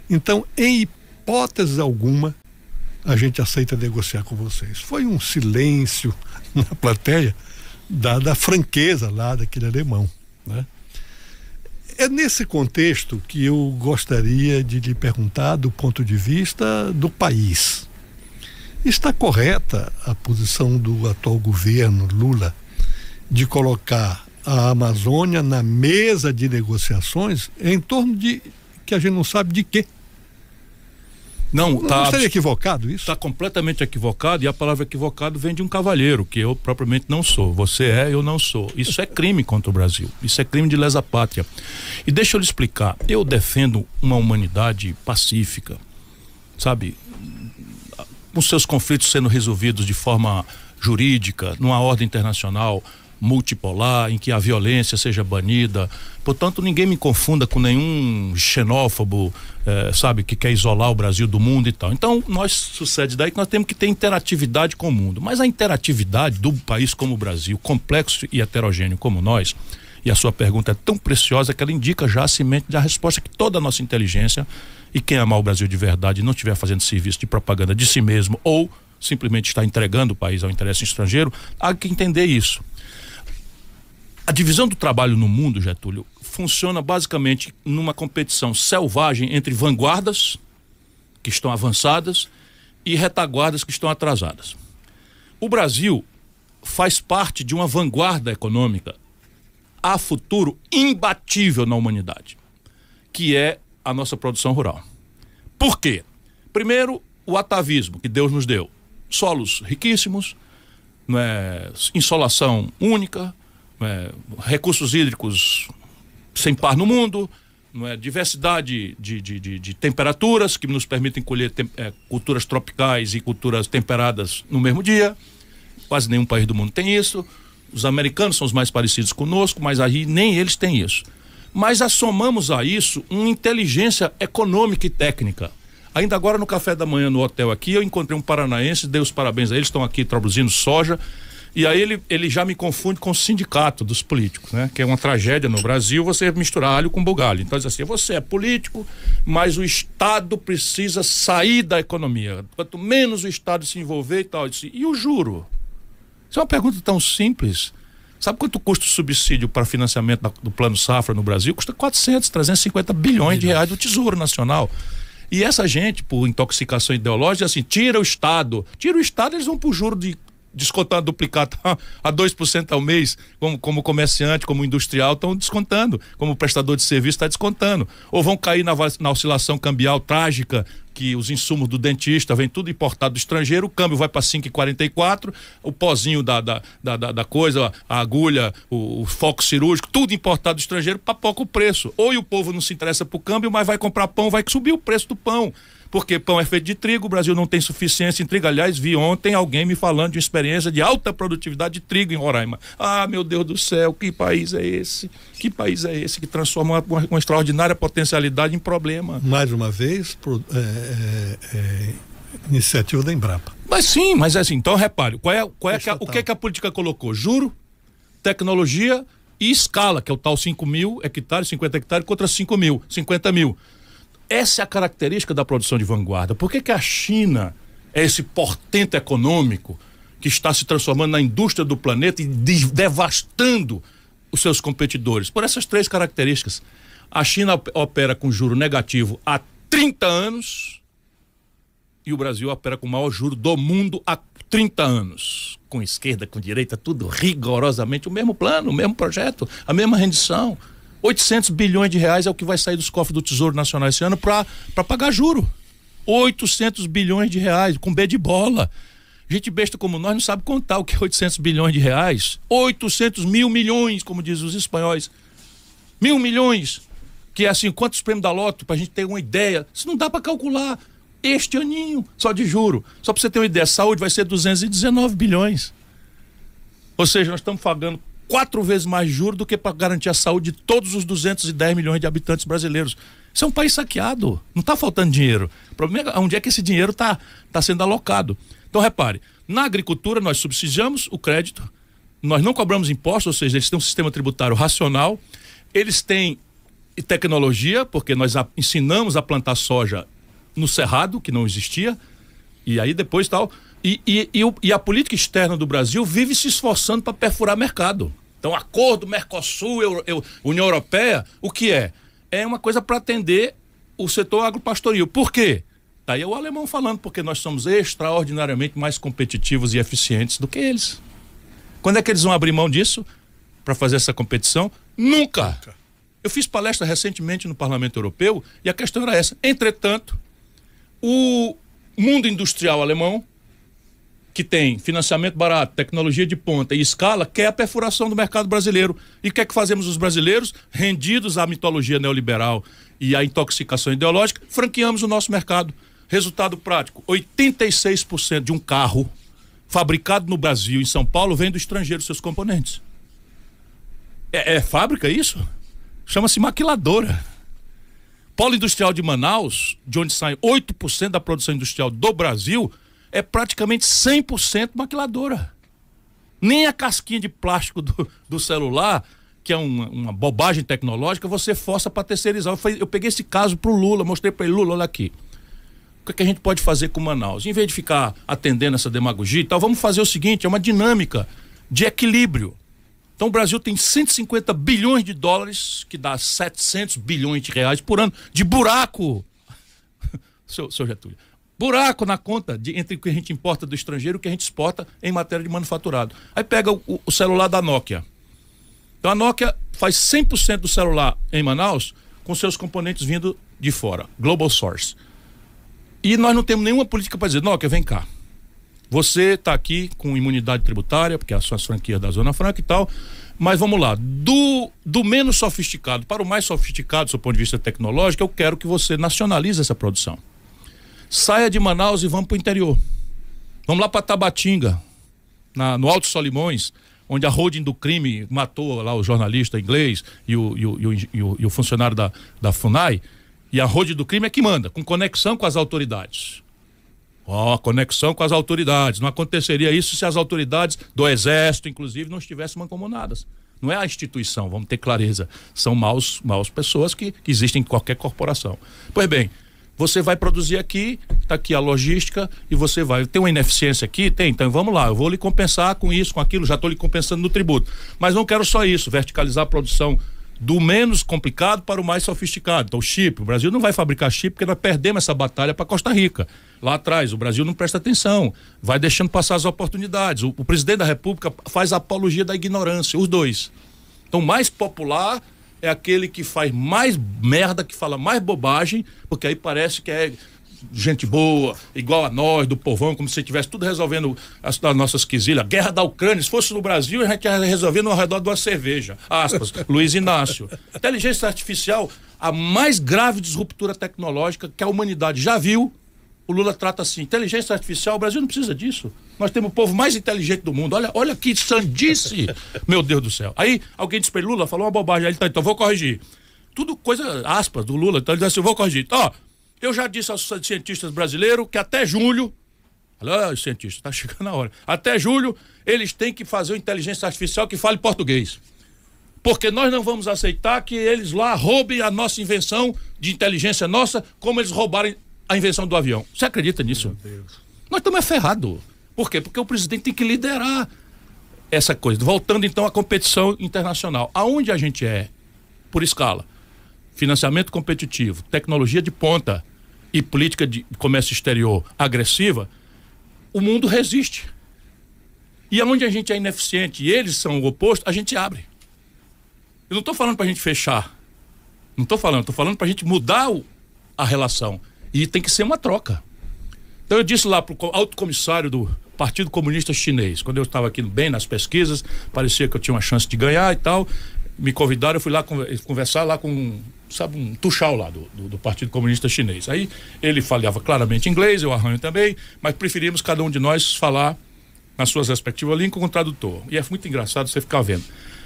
Então, em hipótese alguma, a gente aceita negociar com vocês. Foi um silêncio *laughs* na plateia, dada a franqueza lá daquele alemão. Né? É nesse contexto que eu gostaria de lhe perguntar, do ponto de vista do país. Está correta a posição do atual governo Lula de colocar a Amazônia na mesa de negociações em torno de que a gente não sabe de quê? Não, tá, não equivocado isso? Está completamente equivocado e a palavra equivocado vem de um cavalheiro, que eu propriamente não sou. Você é, eu não sou. Isso é crime contra o Brasil. Isso é crime de lesa pátria. E deixa eu lhe explicar. Eu defendo uma humanidade pacífica, sabe? Os seus conflitos sendo resolvidos de forma jurídica, numa ordem internacional multipolar, em que a violência seja banida. Portanto, ninguém me confunda com nenhum xenófobo, eh, sabe, que quer isolar o Brasil do mundo e tal. Então, nós sucede daí que nós temos que ter interatividade com o mundo. Mas a interatividade do país como o Brasil, complexo e heterogêneo como nós, e a sua pergunta é tão preciosa que ela indica já a semente da resposta que toda a nossa inteligência e quem amar o Brasil de verdade não estiver fazendo serviço de propaganda de si mesmo ou simplesmente está entregando o país ao interesse estrangeiro, há que entender isso. A divisão do trabalho no mundo, Getúlio, funciona basicamente numa competição selvagem entre vanguardas, que estão avançadas, e retaguardas, que estão atrasadas. O Brasil faz parte de uma vanguarda econômica a futuro imbatível na humanidade, que é a nossa produção rural. Por quê? Primeiro, o atavismo que Deus nos deu. Solos riquíssimos, né, insolação única, é, recursos hídricos sem par no mundo, não é? diversidade de, de, de, de temperaturas que nos permitem colher tem, é, culturas tropicais e culturas temperadas no mesmo dia. Quase nenhum país do mundo tem isso. Os americanos são os mais parecidos conosco, mas aí nem eles têm isso. Mas assomamos a isso uma inteligência econômica e técnica. Ainda agora no café da manhã no hotel aqui, eu encontrei um paranaense, dei os parabéns a eles, estão aqui traduzindo soja. E aí ele, ele já me confunde com o sindicato dos políticos, né? Que é uma tragédia no Brasil você misturar alho com bugalho. Então diz assim, você é político, mas o Estado precisa sair da economia. Quanto menos o Estado se envolver e tal. Disse, e o juro? Isso é uma pergunta tão simples. Sabe quanto custa o subsídio para financiamento do Plano Safra no Brasil? Custa 400, 350 bilhões de reais do Tesouro Nacional. E essa gente, por intoxicação ideológica, assim, tira o Estado. Tira o Estado, eles vão para o juro de descontar duplicata *laughs* a 2% ao mês, como, como comerciante, como industrial, estão descontando, como prestador de serviço está descontando. Ou vão cair na, na oscilação cambial trágica que os insumos do dentista vem tudo importado do estrangeiro, o câmbio vai para 5,44, o pozinho da, da, da, da, coisa, a agulha, o, o foco cirúrgico, tudo importado do estrangeiro para pouco preço. Ou o povo não se interessa por câmbio, mas vai comprar pão, vai subir o preço do pão. Porque pão é feito de trigo, o Brasil não tem suficiência em trigo. Aliás, vi ontem alguém me falando de uma experiência de alta produtividade de trigo em Roraima. Ah, meu Deus do céu, que país é esse? Que país é esse que transforma uma, uma extraordinária potencialidade em problema? Mais uma vez, pro, é, é, é iniciativa da Embrapa. Mas sim, mas é assim, então repare, qual é, qual é que o que, é que a política colocou? Juro, tecnologia e escala, que é o tal 5 mil hectares, 50 hectares, contra 5 mil, 50 mil. Essa é a característica da produção de vanguarda. Por que, que a China é esse portento econômico que está se transformando na indústria do planeta e devastando os seus competidores? Por essas três características. A China opera com juro negativo há 30 anos e o Brasil opera com o maior juro do mundo há 30 anos. Com esquerda, com direita, tudo rigorosamente o mesmo plano, o mesmo projeto, a mesma rendição. 800 bilhões de reais é o que vai sair dos cofres do Tesouro Nacional esse ano para pagar juro. 800 bilhões de reais, com B de bola. Gente besta como nós não sabe contar o que é 800 bilhões de reais. 800 mil milhões, como dizem os espanhóis. Mil milhões, que é assim, quantos prêmios da loto, para a gente ter uma ideia. Isso não dá para calcular este aninho, só de juro. Só para você ter uma ideia, saúde vai ser 219 bilhões. Ou seja, nós estamos pagando quatro vezes mais juros do que para garantir a saúde de todos os 210 milhões de habitantes brasileiros. Isso é um país saqueado. Não está faltando dinheiro. O problema é onde é que esse dinheiro está tá sendo alocado. Então, repare: na agricultura, nós subsidiamos o crédito, nós não cobramos impostos, ou seja, eles têm um sistema tributário racional, eles têm tecnologia, porque nós a, ensinamos a plantar soja no cerrado, que não existia, e aí depois tal. E, e, e, e a política externa do Brasil vive se esforçando para perfurar mercado. Então, acordo Mercosul, Euro, eu, União Europeia, o que é? É uma coisa para atender o setor agropastoril. Por quê? Está aí o alemão falando, porque nós somos extraordinariamente mais competitivos e eficientes do que eles. Quando é que eles vão abrir mão disso para fazer essa competição? Nunca. Nunca. Eu fiz palestra recentemente no Parlamento Europeu e a questão era essa. Entretanto, o mundo industrial alemão que tem financiamento barato, tecnologia de ponta e escala, quer a perfuração do mercado brasileiro. E o que é que fazemos os brasileiros? Rendidos à mitologia neoliberal e à intoxicação ideológica, franqueamos o nosso mercado. Resultado prático: 86% de um carro fabricado no Brasil, em São Paulo, vem do estrangeiro seus componentes. É, é fábrica isso? Chama-se maquiladora. Polo industrial de Manaus, de onde sai 8% da produção industrial do Brasil, é praticamente 100% maquiladora. Nem a casquinha de plástico do, do celular, que é uma, uma, bobagem tecnológica, você força para terceirizar. Eu, eu, peguei esse caso para o Lula, mostrei para ele, Lula, olha aqui. O que, é que a gente pode fazer com Manaus? Em vez de ficar atendendo essa demagogia e tal, vamos fazer o seguinte: é uma dinâmica de equilíbrio. Então o Brasil tem 150 bilhões de dólares, que dá 700 bilhões de reais por ano, de buraco. *laughs* Seu, seu Getúlio buraco na conta de, entre o que a gente importa do estrangeiro e o que a gente exporta em matéria de manufaturado. Aí pega o, o celular da Nokia. Então a Nokia faz 100% do celular em Manaus com seus componentes vindo de fora, global source. E nós não temos nenhuma política para dizer, Nokia, vem cá. Você está aqui com imunidade tributária, porque é a sua franquia da Zona Franca e tal. Mas vamos lá, do, do menos sofisticado para o mais sofisticado, do seu ponto de vista tecnológico, eu quero que você nacionalize essa produção saia de Manaus e vamos para o interior. Vamos lá para Tabatinga, na, no Alto Solimões, onde a holding do crime matou lá o jornalista inglês e o, e o, e o, e o funcionário da, da FUNAI. E a holding do crime é que manda, com conexão com as autoridades. Ó, oh, conexão com as autoridades. Não aconteceria isso se as autoridades do Exército, inclusive, não estivessem mancomunadas. Não é a instituição, vamos ter clareza. São maus, maus pessoas que, que existem em qualquer corporação. Pois bem, você vai produzir aqui, está aqui a logística e você vai. Tem uma ineficiência aqui? Tem, então vamos lá, eu vou lhe compensar com isso, com aquilo, já estou lhe compensando no tributo. Mas não quero só isso, verticalizar a produção do menos complicado para o mais sofisticado. Então, chip, o Brasil não vai fabricar chip porque nós perdemos essa batalha para Costa Rica. Lá atrás, o Brasil não presta atenção, vai deixando passar as oportunidades. O, o presidente da República faz apologia da ignorância, os dois. Então, mais popular é aquele que faz mais merda, que fala mais bobagem, porque aí parece que é gente boa, igual a nós, do povão, como se tivesse tudo resolvendo as, as nossas quisilhas. Guerra da Ucrânia, se fosse no Brasil, a gente ia resolver no redor de uma cerveja. Aspas, *laughs* Luiz Inácio. Inteligência artificial, a mais grave disruptura tecnológica que a humanidade já viu, o Lula trata assim: inteligência artificial, o Brasil não precisa disso. Nós temos o povo mais inteligente do mundo. Olha, olha que sandice! *laughs* Meu Deus do céu. Aí alguém disse para ele: Lula falou uma bobagem. Aí ele tá, então vou corrigir. Tudo coisa, aspas, do Lula. Então ele disse assim: vou corrigir. Ó, eu já disse aos cientistas brasileiros que até julho. Olha, os cientistas, tá chegando a hora. Até julho, eles têm que fazer uma inteligência artificial que fale português. Porque nós não vamos aceitar que eles lá roubem a nossa invenção de inteligência nossa, como eles roubaram a invenção do avião. Você acredita nisso? Nós estamos é ferrados. Por quê? Porque o presidente tem que liderar essa coisa. Voltando então à competição internacional. Aonde a gente é? Por escala. Financiamento competitivo, tecnologia de ponta e política de comércio exterior agressiva, o mundo resiste. E aonde a gente é ineficiente e eles são o oposto, a gente abre. Eu não estou falando para a gente fechar. Não estou falando, estou falando para a gente mudar o, a relação. E tem que ser uma troca. Então eu disse lá para o alto comissário do Partido Comunista Chinês, quando eu estava aqui bem nas pesquisas, parecia que eu tinha uma chance de ganhar e tal. Me convidaram, eu fui lá conversar lá com sabe, um tuchal lá do, do, do, Partido Comunista Chinês. Aí ele falava claramente inglês, eu arranho também, mas preferimos cada um de nós falar nas suas respectivas línguas com o tradutor. E é muito engraçado você ficar vendo.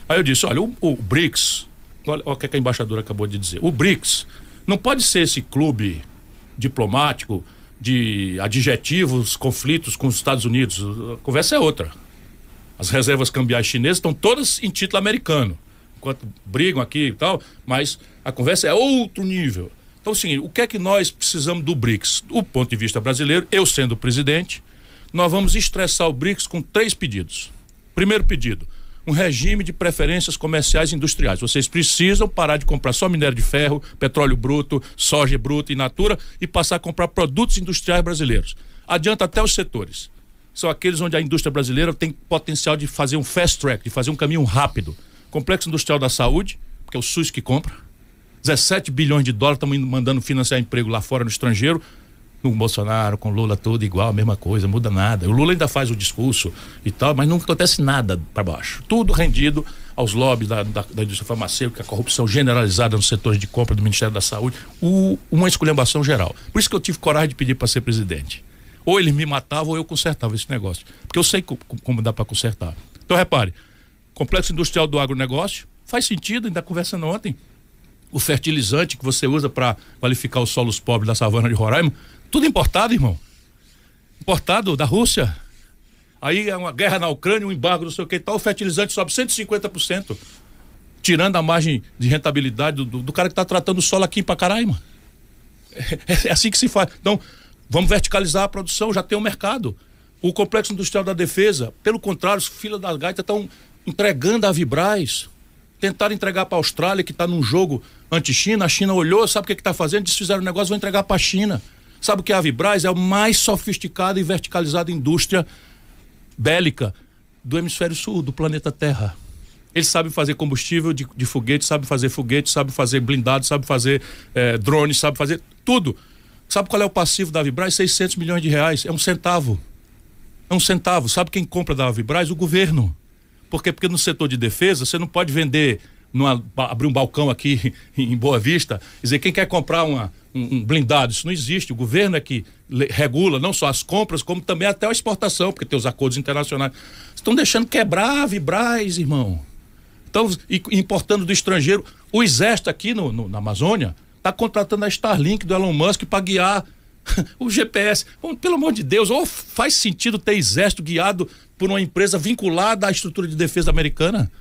Aí eu disse, olha, o, o BRICS, olha, olha o que é a embaixadora acabou de dizer, o BRICS não pode ser esse clube diplomático, de adjetivos, conflitos com os Estados Unidos. A conversa é outra. As reservas cambiais chinesas estão todas em título americano, enquanto brigam aqui e tal, mas a conversa é outro nível. Então, seguinte, assim, o que é que nós precisamos do BRICS? Do ponto de vista brasileiro, eu sendo o presidente, nós vamos estressar o BRICS com três pedidos. Primeiro pedido, um regime de preferências comerciais industriais. Vocês precisam parar de comprar só minério de ferro, petróleo bruto, soja bruta e natura e passar a comprar produtos industriais brasileiros. Adianta até os setores. São aqueles onde a indústria brasileira tem potencial de fazer um fast track, de fazer um caminho rápido. Complexo Industrial da Saúde, que é o SUS que compra. 17 bilhões de dólares estamos mandando financiar emprego lá fora no estrangeiro com Bolsonaro, com Lula, tudo igual, a mesma coisa, muda nada. O Lula ainda faz o discurso e tal, mas não acontece nada para baixo. Tudo rendido aos lobbies da, da, da indústria farmacêutica, corrupção generalizada nos setores de compra do Ministério da Saúde, o, uma esculhambação geral. Por isso que eu tive coragem de pedir para ser presidente. Ou eles me matavam ou eu consertava esse negócio. Porque eu sei co como dá para consertar. Então, repare: complexo industrial do agronegócio faz sentido, ainda conversando ontem. O fertilizante que você usa para qualificar os solos pobres da savana de Roraima tudo importado, irmão. Importado da Rússia. Aí é uma guerra na Ucrânia, um embargo, não sei o que tal. O fertilizante sobe 150%, tirando a margem de rentabilidade do, do, cara que está tratando o solo aqui para caralho, mano. É, é, é, assim que se faz. Então, vamos verticalizar a produção, já tem o um mercado. O Complexo Industrial da Defesa, pelo contrário, os filas da gaita estão entregando a Vibraz. Tentaram entregar para a Austrália, que está num jogo anti-China. A China olhou, sabe o que está fazendo? Desfizeram o negócio, vão entregar para a China. Sabe o que é a Avibraz? É a mais sofisticada e verticalizada indústria bélica do hemisfério sul, do planeta Terra. Eles sabem fazer combustível de, de foguete, sabem fazer foguete, sabem fazer blindado, sabem fazer é, drone, sabem fazer tudo. Sabe qual é o passivo da Avibraz? 600 milhões de reais. É um centavo. É um centavo. Sabe quem compra da Avibraz? O governo. Por quê? Porque no setor de defesa, você não pode vender, numa, abrir um balcão aqui *laughs* em Boa Vista, dizer quem quer comprar uma, um, blindado, isso não existe. O governo é que regula não só as compras, como também até a exportação, porque tem os acordos internacionais. Estão deixando quebrar a Vibraz, irmão. Estão importando do estrangeiro. O exército aqui no, no na Amazônia está contratando a Starlink do Elon Musk para guiar *laughs* o GPS. Bom, pelo amor de Deus, ou faz sentido ter exército guiado por uma empresa vinculada à estrutura de defesa americana?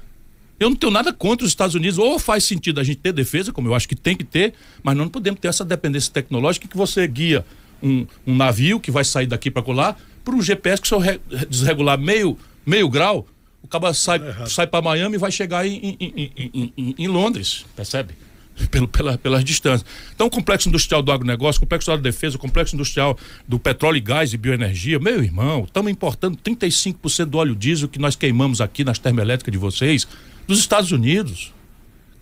Eu não tenho nada contra os Estados Unidos. Ou faz sentido a gente ter defesa, como eu acho que tem que ter, mas não podemos ter essa dependência tecnológica que você guia um, um navio que vai sair daqui para colar por um GPS que só re, desregular meio, meio grau, o cara sai, é sai para Miami e vai chegar em, em, em, em Londres, percebe? *laughs* Pelo, pela, pelas distâncias. Então, o complexo industrial do agronegócio, o complexo industrial da defesa, o complexo industrial do petróleo e gás e bioenergia, meu irmão, estamos importando 35% do óleo diesel que nós queimamos aqui nas termoelétricas de vocês dos Estados Unidos,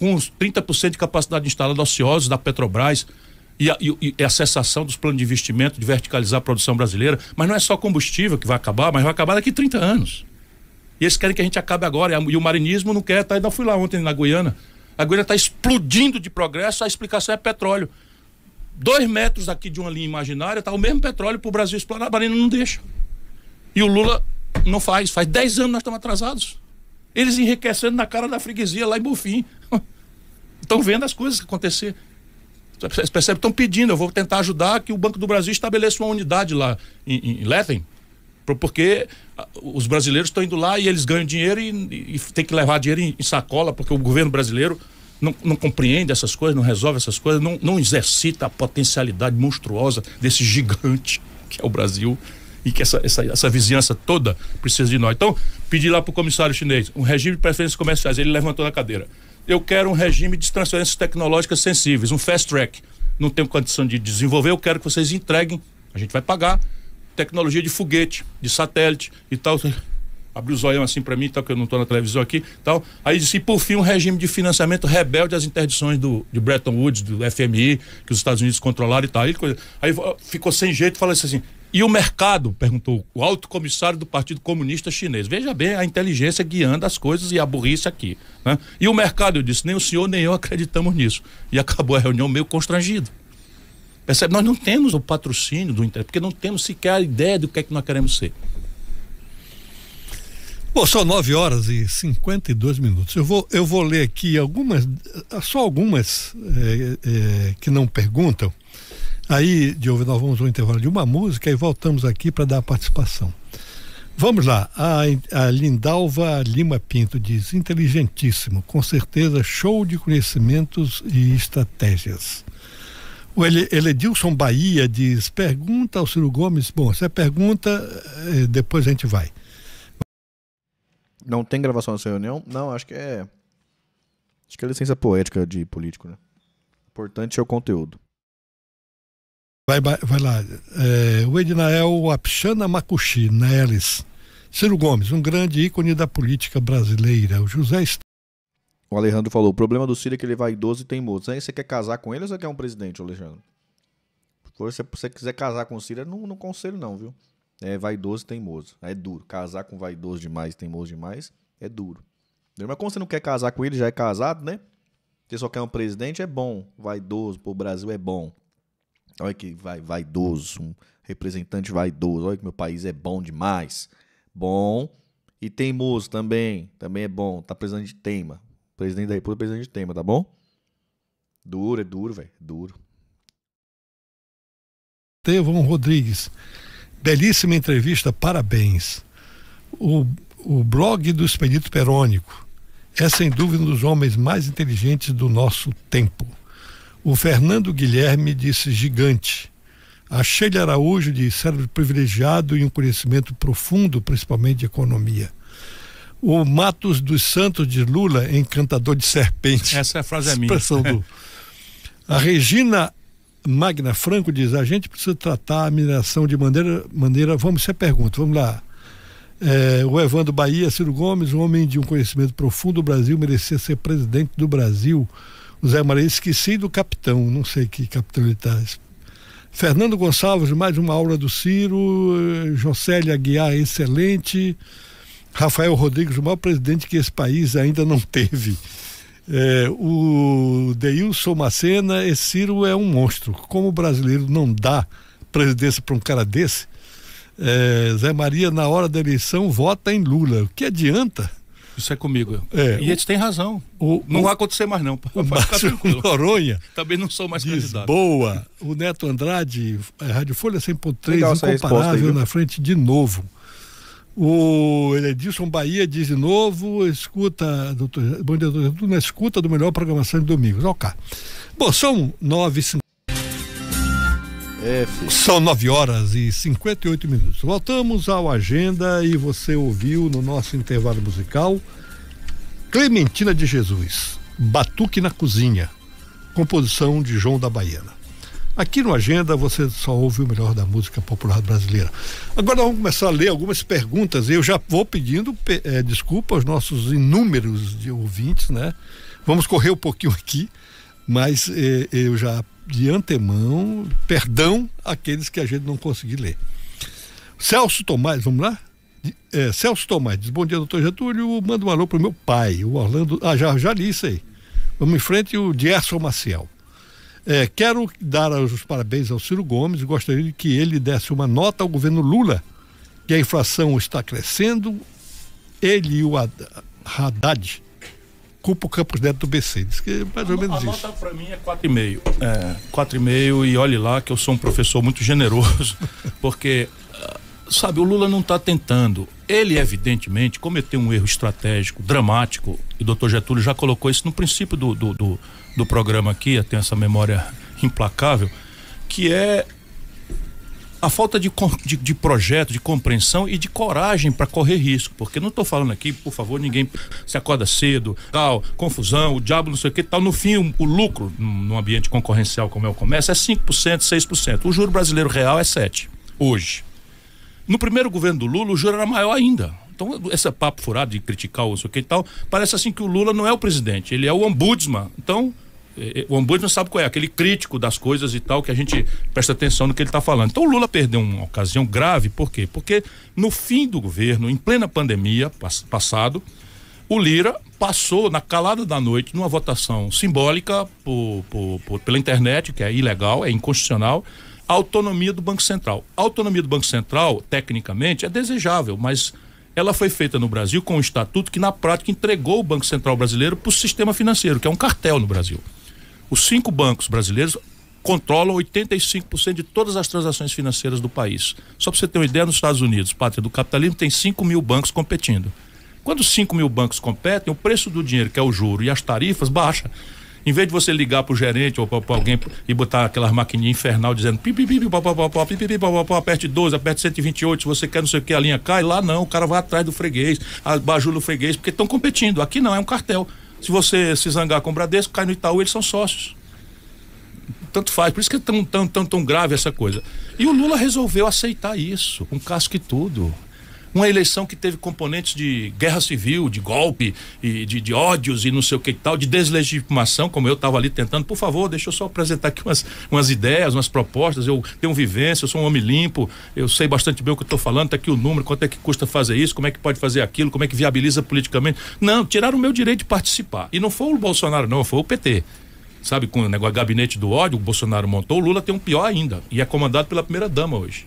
com os 30% de capacidade instalada ociosos da Petrobras e a, e, e a cessação dos planos de investimento de verticalizar a produção brasileira. Mas não é só combustível que vai acabar, mas vai acabar daqui 30 anos. E eles querem que a gente acabe agora. E o marinismo não quer. Tá, ainda fui lá ontem na Guiana. A Guiana está explodindo de progresso, a explicação é petróleo. Dois metros daqui de uma linha imaginária está o mesmo petróleo para o Brasil explorar, a Marina não deixa. E o Lula não faz. Faz 10 anos nós estamos atrasados. Eles enriquecendo na cara da freguesia lá em Bufim. Estão *laughs* vendo as coisas acontecer. Vocês percebem? Estão pedindo. Eu vou tentar ajudar que o Banco do Brasil estabeleça uma unidade lá em, em Letem. Porque os brasileiros estão indo lá e eles ganham dinheiro e, e, e tem que levar dinheiro em, em sacola, porque o governo brasileiro não, não, compreende essas coisas, não resolve essas coisas, não, não exercita a potencialidade monstruosa desse gigante *laughs* que é o Brasil e que essa, essa, essa vizinhança toda precisa de nós. Então, pedi lá para o comissário chinês um regime de preferências comerciais. Ele levantou na cadeira. Eu quero um regime de transferências tecnológicas sensíveis, um fast track. Não tenho condição de desenvolver, eu quero que vocês entreguem. A gente vai pagar tecnologia de foguete, de satélite e tal. Abriu o zoião assim para mim, tal, que eu não estou na televisão aqui tal. Aí disse, por fim, um regime de financiamento rebelde às interdições do, de Bretton Woods, do FMI, que os Estados Unidos controlaram e tal. Aí, aí ficou sem jeito e falou assim: e o mercado, perguntou o alto comissário do Partido Comunista Chinês. Veja bem a inteligência guiando as coisas e a burrice aqui. Né? E o mercado, eu disse, nem o senhor nem eu acreditamos nisso. E acabou a reunião meio constrangido. Percebe? Nós não temos o patrocínio do Inter, porque não temos sequer a ideia do que é que nós queremos ser. Bom, são 9 horas e 52 minutos. Eu vou, eu vou ler aqui algumas, só algumas é, é, que não perguntam. Aí, Diogo, nós vamos um intervalo de uma música e voltamos aqui para dar a participação. Vamos lá, a, a, Lindalva Lima Pinto diz: inteligentíssimo, com certeza show de conhecimentos e estratégias. O Eledilson Bahia diz: pergunta ao Ciro Gomes. Bom, você é pergunta, eh, depois a gente vai. Não tem gravação dessa reunião? Não, acho que é. Acho que é licença poética de político, né? Importante é o conteúdo. Vai, vai, vai lá. É, o Ednael Apixana Macuxi, Neles. Ciro Gomes, um grande ícone da política brasileira. O José Est... O Alejandro falou: o problema do Ciro é que ele vai idoso e teimoso. Aí você quer casar com ele ou você quer um presidente, Alejandro? Se você quiser casar com o Ciro, é não, não conselho, não, viu? É vaidoso e teimoso. É duro. Casar com vaidoso demais, teimoso demais, é duro. Mas como você não quer casar com ele, já é casado, né? Você só quer um presidente, é bom. Vaidoso pro Brasil é bom. Olha que vai, vaidoso, um representante vaidoso. Olha que meu país é bom demais. Bom e teimoso também. Também é bom. Tá precisando de tema Presidente da República precisando de tema tá bom? Duro, é duro, velho. duro. Estevão Rodrigues. Belíssima entrevista, parabéns. O, o blog do Expedito Perônico é, sem dúvida, um dos homens mais inteligentes do nosso tempo. O Fernando Guilherme disse gigante. A Sheila Araújo de cérebro privilegiado e um conhecimento profundo, principalmente de economia. O Matos dos Santos de Lula, encantador de serpente. Essa é a frase é minha. Do... *laughs* A Regina Magna Franco diz: a gente precisa tratar a mineração de maneira. maneira vamos, ser é pergunta, vamos lá. É, o Evandro Bahia, Ciro Gomes, um homem de um conhecimento profundo do Brasil, merecia ser presidente do Brasil Zé Maria, esqueci do capitão, não sei que capitão ele está. Fernando Gonçalves, mais uma aula do Ciro, eh, Jocélia Aguiar, excelente. Rafael Rodrigues, o maior presidente que esse país ainda não teve. É, o Deilson Macena, esse Ciro é um monstro. Como o brasileiro não dá presidência para um cara desse, é, Zé Maria, na hora da eleição, vota em Lula. O que adianta? Isso é comigo. É, e eles têm razão. O, não o, vai acontecer mais, não. *laughs* Pode Noronha. Também não sou mais candidato. Boa. O Neto Andrade, Rádio Folha 100.3, incomparável aí, na frente de novo. O Edilson Bahia diz de novo, escuta, doutor, bom dia, doutor, na escuta do melhor programação de domingos. Ok. Bom, são 9 são 9 horas e 58 minutos. Voltamos ao Agenda e você ouviu no nosso intervalo musical Clementina de Jesus, Batuque na Cozinha, composição de João da Baiana. Aqui no Agenda você só ouve o melhor da música popular brasileira. Agora vamos começar a ler algumas perguntas. Eu já vou pedindo é, desculpa aos nossos inúmeros de ouvintes, né? Vamos correr um pouquinho aqui, mas é, eu já de antemão, perdão àqueles que a gente não conseguiu ler. Celso Tomás, vamos lá? É, Celso Tomás diz, bom dia, doutor Getúlio, manda um alô pro meu pai, o Orlando, ah, já, já li isso aí. Vamos em frente, o Gerson Maciel. É, quero dar os parabéns ao Ciro Gomes, gostaria que ele desse uma nota ao governo Lula, que a inflação está crescendo, ele e o Haddad ocupa o Campos Neto do BC. Diz que é mais ou menos a isso. A para mim é 4,5. É, quatro e é, e olhe lá que eu sou um professor muito generoso, *laughs* porque ah, sabe, o Lula não está tentando. Ele, evidentemente, cometeu um erro estratégico, dramático, e o doutor Getúlio já colocou isso no princípio do, do, do, do programa aqui, tem essa memória implacável, que é a falta de, de, de, projeto, de compreensão e de coragem para correr risco. Porque não estou falando aqui, por favor, ninguém se acorda cedo, tal, confusão, o diabo não sei o que, tal. No fim, o, o lucro num ambiente concorrencial como é o comércio é 5%, 6%. O juro brasileiro real é 7%, hoje. No primeiro governo do Lula, o juro era maior ainda. Então, esse papo furado de criticar o não sei o que e tal, parece assim que o Lula não é o presidente, ele é o ombudsman. Então, é, é, o ombudsman sabe qual é, aquele crítico das coisas e tal, que a gente presta atenção no que ele está falando. Então o Lula perdeu uma ocasião grave, por quê? Porque no fim do governo, em plena pandemia pass passado, o Lira passou na calada da noite, numa votação simbólica por, por, por, pela internet, que é ilegal, é inconstitucional, a autonomia do Banco Central. A autonomia do Banco Central, tecnicamente, é desejável, mas ela foi feita no Brasil com um estatuto que, na prática, entregou o Banco Central brasileiro para o sistema financeiro, que é um cartel no Brasil. Os cinco bancos brasileiros controlam 85% de todas as transações financeiras do país. Só para você ter uma ideia, nos Estados Unidos, pátria do capitalismo, tem 5 mil bancos competindo. Quando 5 mil bancos competem, o preço do dinheiro, que é o juro, e as tarifas baixa. Em vez de você ligar para o gerente ou para alguém e botar aquelas maquininhas infernal dizendo aperte 12, aperte 128, se você quer não sei o que, a linha cai, lá não, o cara vai atrás do freguês, bajula o freguês, porque estão competindo. Aqui não, é um cartel. Se você se zangar com o Bradesco, cai no Itaú, eles são sócios. Tanto faz, por isso que é tão, tão, tão, tão grave essa coisa. E o Lula resolveu aceitar isso, com casco e tudo. Uma eleição que teve componentes de guerra civil, de golpe, e de, de ódios e não sei o que tal, de deslegitimação, como eu estava ali tentando. Por favor, deixa eu só apresentar aqui umas, umas ideias, umas propostas. Eu tenho vivência, eu sou um homem limpo, eu sei bastante bem o que estou falando, está aqui o número, quanto é que custa fazer isso, como é que pode fazer aquilo, como é que viabiliza politicamente. Não, tiraram o meu direito de participar. E não foi o Bolsonaro, não, foi o PT sabe, com o negócio gabinete do ódio, o Bolsonaro montou, o Lula tem um pior ainda. E é comandado pela primeira dama hoje.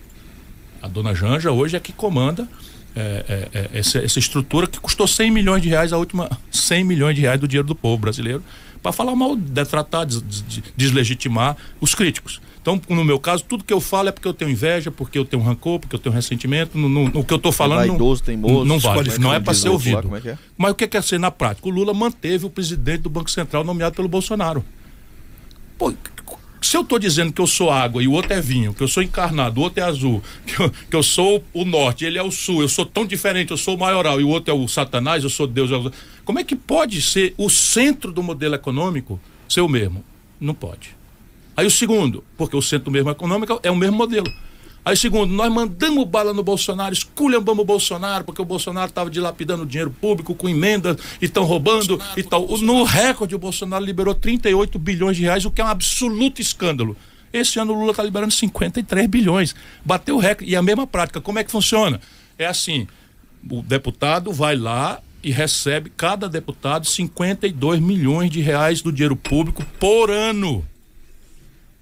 A dona Janja hoje é que comanda é, é, é, essa, essa, estrutura que custou 100 milhões de reais, a última 100 milhões de reais do dinheiro do povo brasileiro, para falar mal, detratar, des, des, deslegitimar os críticos. Então, no meu caso, tudo que eu falo é porque eu tenho inveja, porque eu tenho rancor, porque eu tenho ressentimento. No, no, no que eu estou falando. Vaidoso, teimoso, não, não vale, não é para ser ouvido. é Mas o que quer é ser na prática? O Lula manteve o presidente do Banco Central nomeado pelo Bolsonaro. Pô, se eu estou dizendo que eu sou água e o outro é vinho, que eu sou encarnado, o outro é azul, *laughs* que eu, que eu sou o norte, ele é o sul, eu sou tão diferente, eu sou o maioral e o outro é o satanás, eu sou Deus. Eu... Como é que pode ser o centro do modelo econômico ser o mesmo? Não pode. Aí o segundo, porque o centro do mesmo econômico é o mesmo modelo. Aí, segundo, nós mandamos bala no Bolsonaro, esculhambamos o Bolsonaro, porque o Bolsonaro estava dilapidando dinheiro público com emendas e estão roubando Bolsonaro, e tal. No recorde, o Bolsonaro liberou 38 bilhões de reais, o que é um absoluto escândalo. Esse ano o Lula está liberando 53 bilhões. Bateu o recorde. E a mesma prática. Como é que funciona? É assim: o deputado vai lá e recebe, cada deputado, 52 milhões de reais do dinheiro público por ano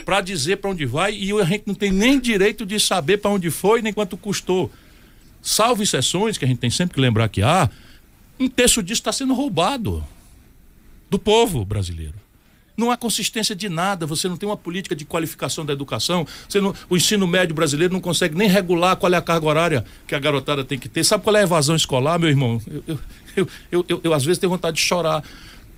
para dizer para onde vai e a gente não tem nem direito de saber para onde foi nem quanto custou. Salvo exceções, que a gente tem sempre que lembrar que há, ah, um terço disso está sendo roubado do povo brasileiro. Não há consistência de nada, você não tem uma política de qualificação da educação, você não, o ensino médio brasileiro não consegue nem regular qual é a carga horária que a garotada tem que ter. Sabe qual é a evasão escolar, meu irmão? Eu, eu, eu, eu, eu às vezes tenho vontade de chorar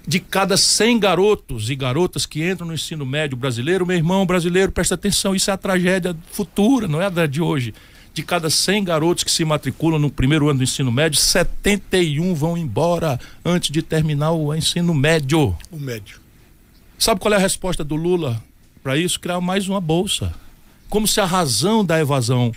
de cada 100 garotos e garotas que entram no ensino médio brasileiro, meu irmão brasileiro, presta atenção, isso é a tragédia futura, não é a de hoje. De cada 100 garotos que se matriculam no primeiro ano do ensino médio, 71 vão embora antes de terminar o ensino médio. O médio. Sabe qual é a resposta do Lula para isso? Criar mais uma bolsa. Como se a razão da evasão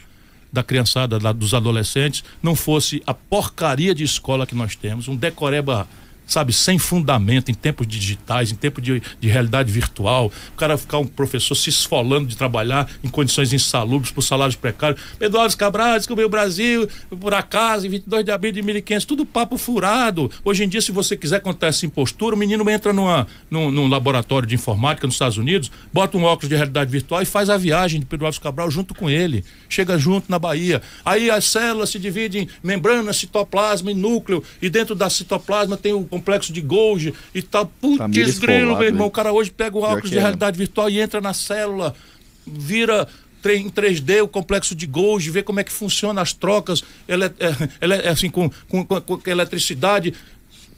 da criançada, da, dos adolescentes, não fosse a porcaria de escola que nós temos, um decoreba sabe, sem fundamento, em tempos digitais, em tempo de, de realidade virtual, o cara ficar um professor se esfolando de trabalhar em condições insalubres, por salários precários. Eduardo Cabral descobriu o Brasil, por acaso, em 22 de abril de 1500, tudo papo furado. Hoje em dia, se você quiser contar essa impostura, o menino entra numa, num, num laboratório de informática nos Estados Unidos, bota um óculos de realidade virtual e faz a viagem de Pedro Alves Cabral junto com ele. Chega junto na Bahia. Aí as células se dividem em membrana, citoplasma e núcleo, e dentro da citoplasma tem o complexo de Golgi e tal. Putz, grilo, meu irmão. O cara hoje pega o óculos de é, né? realidade virtual e entra na célula, vira em 3D o complexo de Golgi, vê como é que funciona as trocas ele, é, ele, é, assim, com, com, com, com eletricidade.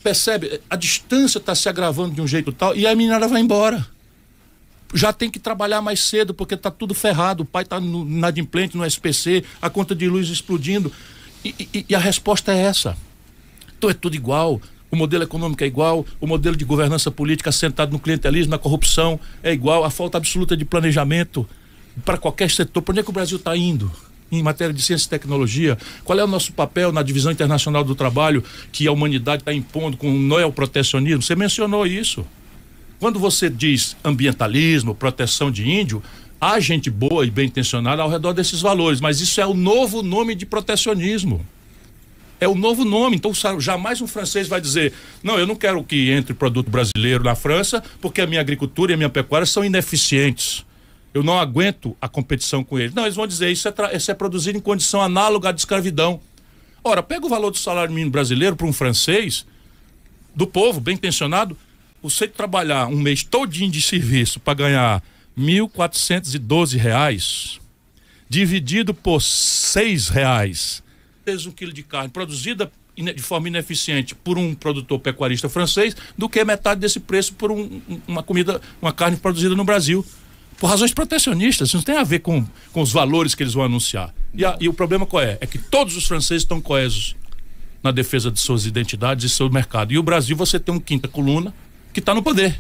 Percebe? A distância está se agravando de um jeito tal e a menina vai embora. Já tem que trabalhar mais cedo porque está tudo ferrado. O pai está na adimplente, no SPC, a conta de luz explodindo. E, e, e a resposta é essa. Então é tudo igual o modelo econômico é igual, o modelo de governança política assentado no clientelismo, na corrupção é igual, a falta absoluta de planejamento para qualquer setor. Para onde é que o Brasil está indo? Em matéria de ciência e tecnologia, qual é o nosso papel na divisão internacional do trabalho que a humanidade está impondo com o noel protecionismo? Você mencionou isso. Quando você diz ambientalismo, proteção de índio, há gente boa e bem intencionada ao redor desses valores, mas isso é o novo nome de protecionismo. É o novo nome. Então, jamais um francês vai dizer: não, eu não quero que entre produto brasileiro na França, porque a minha agricultura e a minha pecuária são ineficientes. Eu não aguento a competição com eles. Não, eles vão dizer: isso é, isso é produzido em condição análoga à de escravidão. Ora, pega o valor do salário mínimo brasileiro para um francês, do povo, bem pensionado, você trabalhar um mês todinho de serviço para ganhar R$ reais dividido por seis reais vezes um quilo de carne produzida de forma ineficiente por um produtor pecuarista francês do que metade desse preço por um, uma comida, uma carne produzida no Brasil. Por razões protecionistas, isso não tem a ver com, com os valores que eles vão anunciar. E, a, e o problema qual é? É que todos os franceses estão coesos na defesa de suas identidades e seu mercado. E o Brasil, você tem um quinta coluna que está no poder.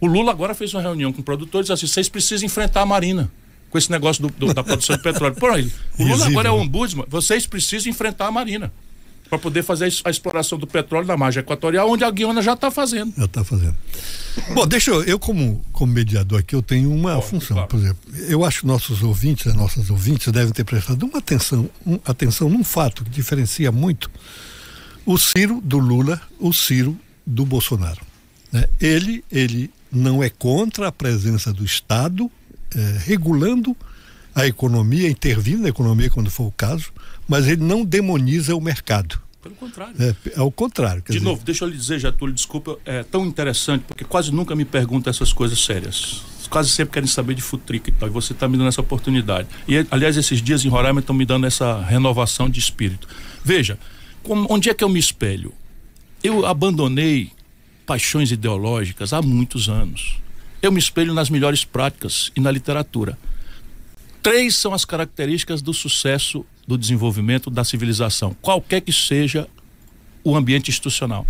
O Lula agora fez uma reunião com produtores assim: vocês precisam enfrentar a Marina com esse negócio do, do, da produção de petróleo. Por aí, o *laughs* Lula agora é né? ombudsman, vocês precisam enfrentar a Marina para poder fazer a exploração do petróleo na margem equatorial, onde a Guiana já está fazendo. Já está fazendo. Bom, deixa eu, eu como, como mediador aqui, eu tenho uma função, claro. por exemplo, eu acho que nossos ouvintes, as nossas ouvintes devem ter prestado uma atenção, um, atenção num fato que diferencia muito o Ciro do Lula, o Ciro do Bolsonaro. Né? Ele, ele não é contra a presença do Estado eh, regulando a economia, intervindo na economia quando for o caso, mas ele não demoniza o mercado. Pelo contrário. É, o contrário. De dizer... novo, deixa eu lhe dizer, Getúlio, desculpa, é tão interessante, porque quase nunca me perguntam essas coisas sérias. Quase sempre querem saber de futrica e tal, e você está me dando essa oportunidade. E, aliás, esses dias em Roraima estão me dando essa renovação de espírito. Veja, onde é que eu me espelho? Eu abandonei paixões ideológicas há muitos anos. Eu me espelho nas melhores práticas e na literatura. Três são as características do sucesso do desenvolvimento da civilização, qualquer que seja o ambiente institucional.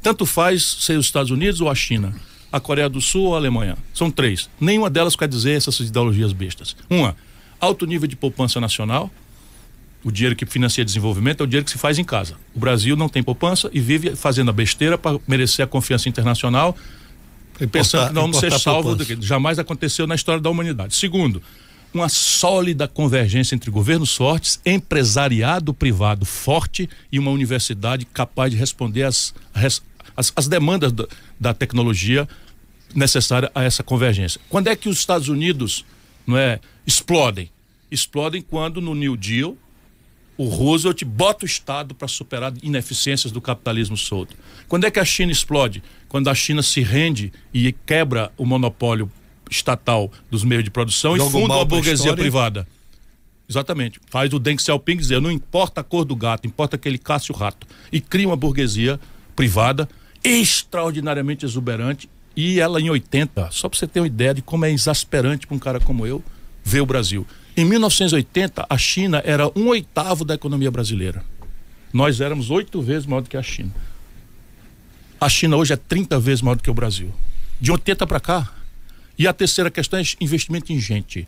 Tanto faz ser os Estados Unidos ou a China, a Coreia do Sul ou a Alemanha. São três. Nenhuma delas quer dizer essas ideologias bestas. Uma, alto nível de poupança nacional. O dinheiro que financia desenvolvimento é o dinheiro que se faz em casa. O Brasil não tem poupança e vive fazendo a besteira para merecer a confiança internacional pensando que não vamos ser salvos do que jamais aconteceu na história da humanidade. Segundo, uma sólida convergência entre governos fortes, empresariado privado forte e uma universidade capaz de responder às, às, demandas da, da, tecnologia necessária a essa convergência. Quando é que os Estados Unidos não é, explodem? Explodem quando no New Deal o Roosevelt bota o Estado para superar ineficiências do capitalismo solto. Quando é que a China explode? Quando a China se rende e quebra o monopólio estatal dos meios de produção e funda a burguesia privada. Exatamente. Faz o Deng Xiaoping dizer, não importa a cor do gato, importa que ele casse o rato. E cria uma burguesia privada extraordinariamente exuberante e ela em 80, só para você ter uma ideia de como é exasperante para um cara como eu ver o Brasil. Em 1980, a China era um oitavo da economia brasileira. Nós éramos oito vezes maior do que a China. A China hoje é 30 vezes maior do que o Brasil. De 80 para cá. E a terceira questão é investimento em gente.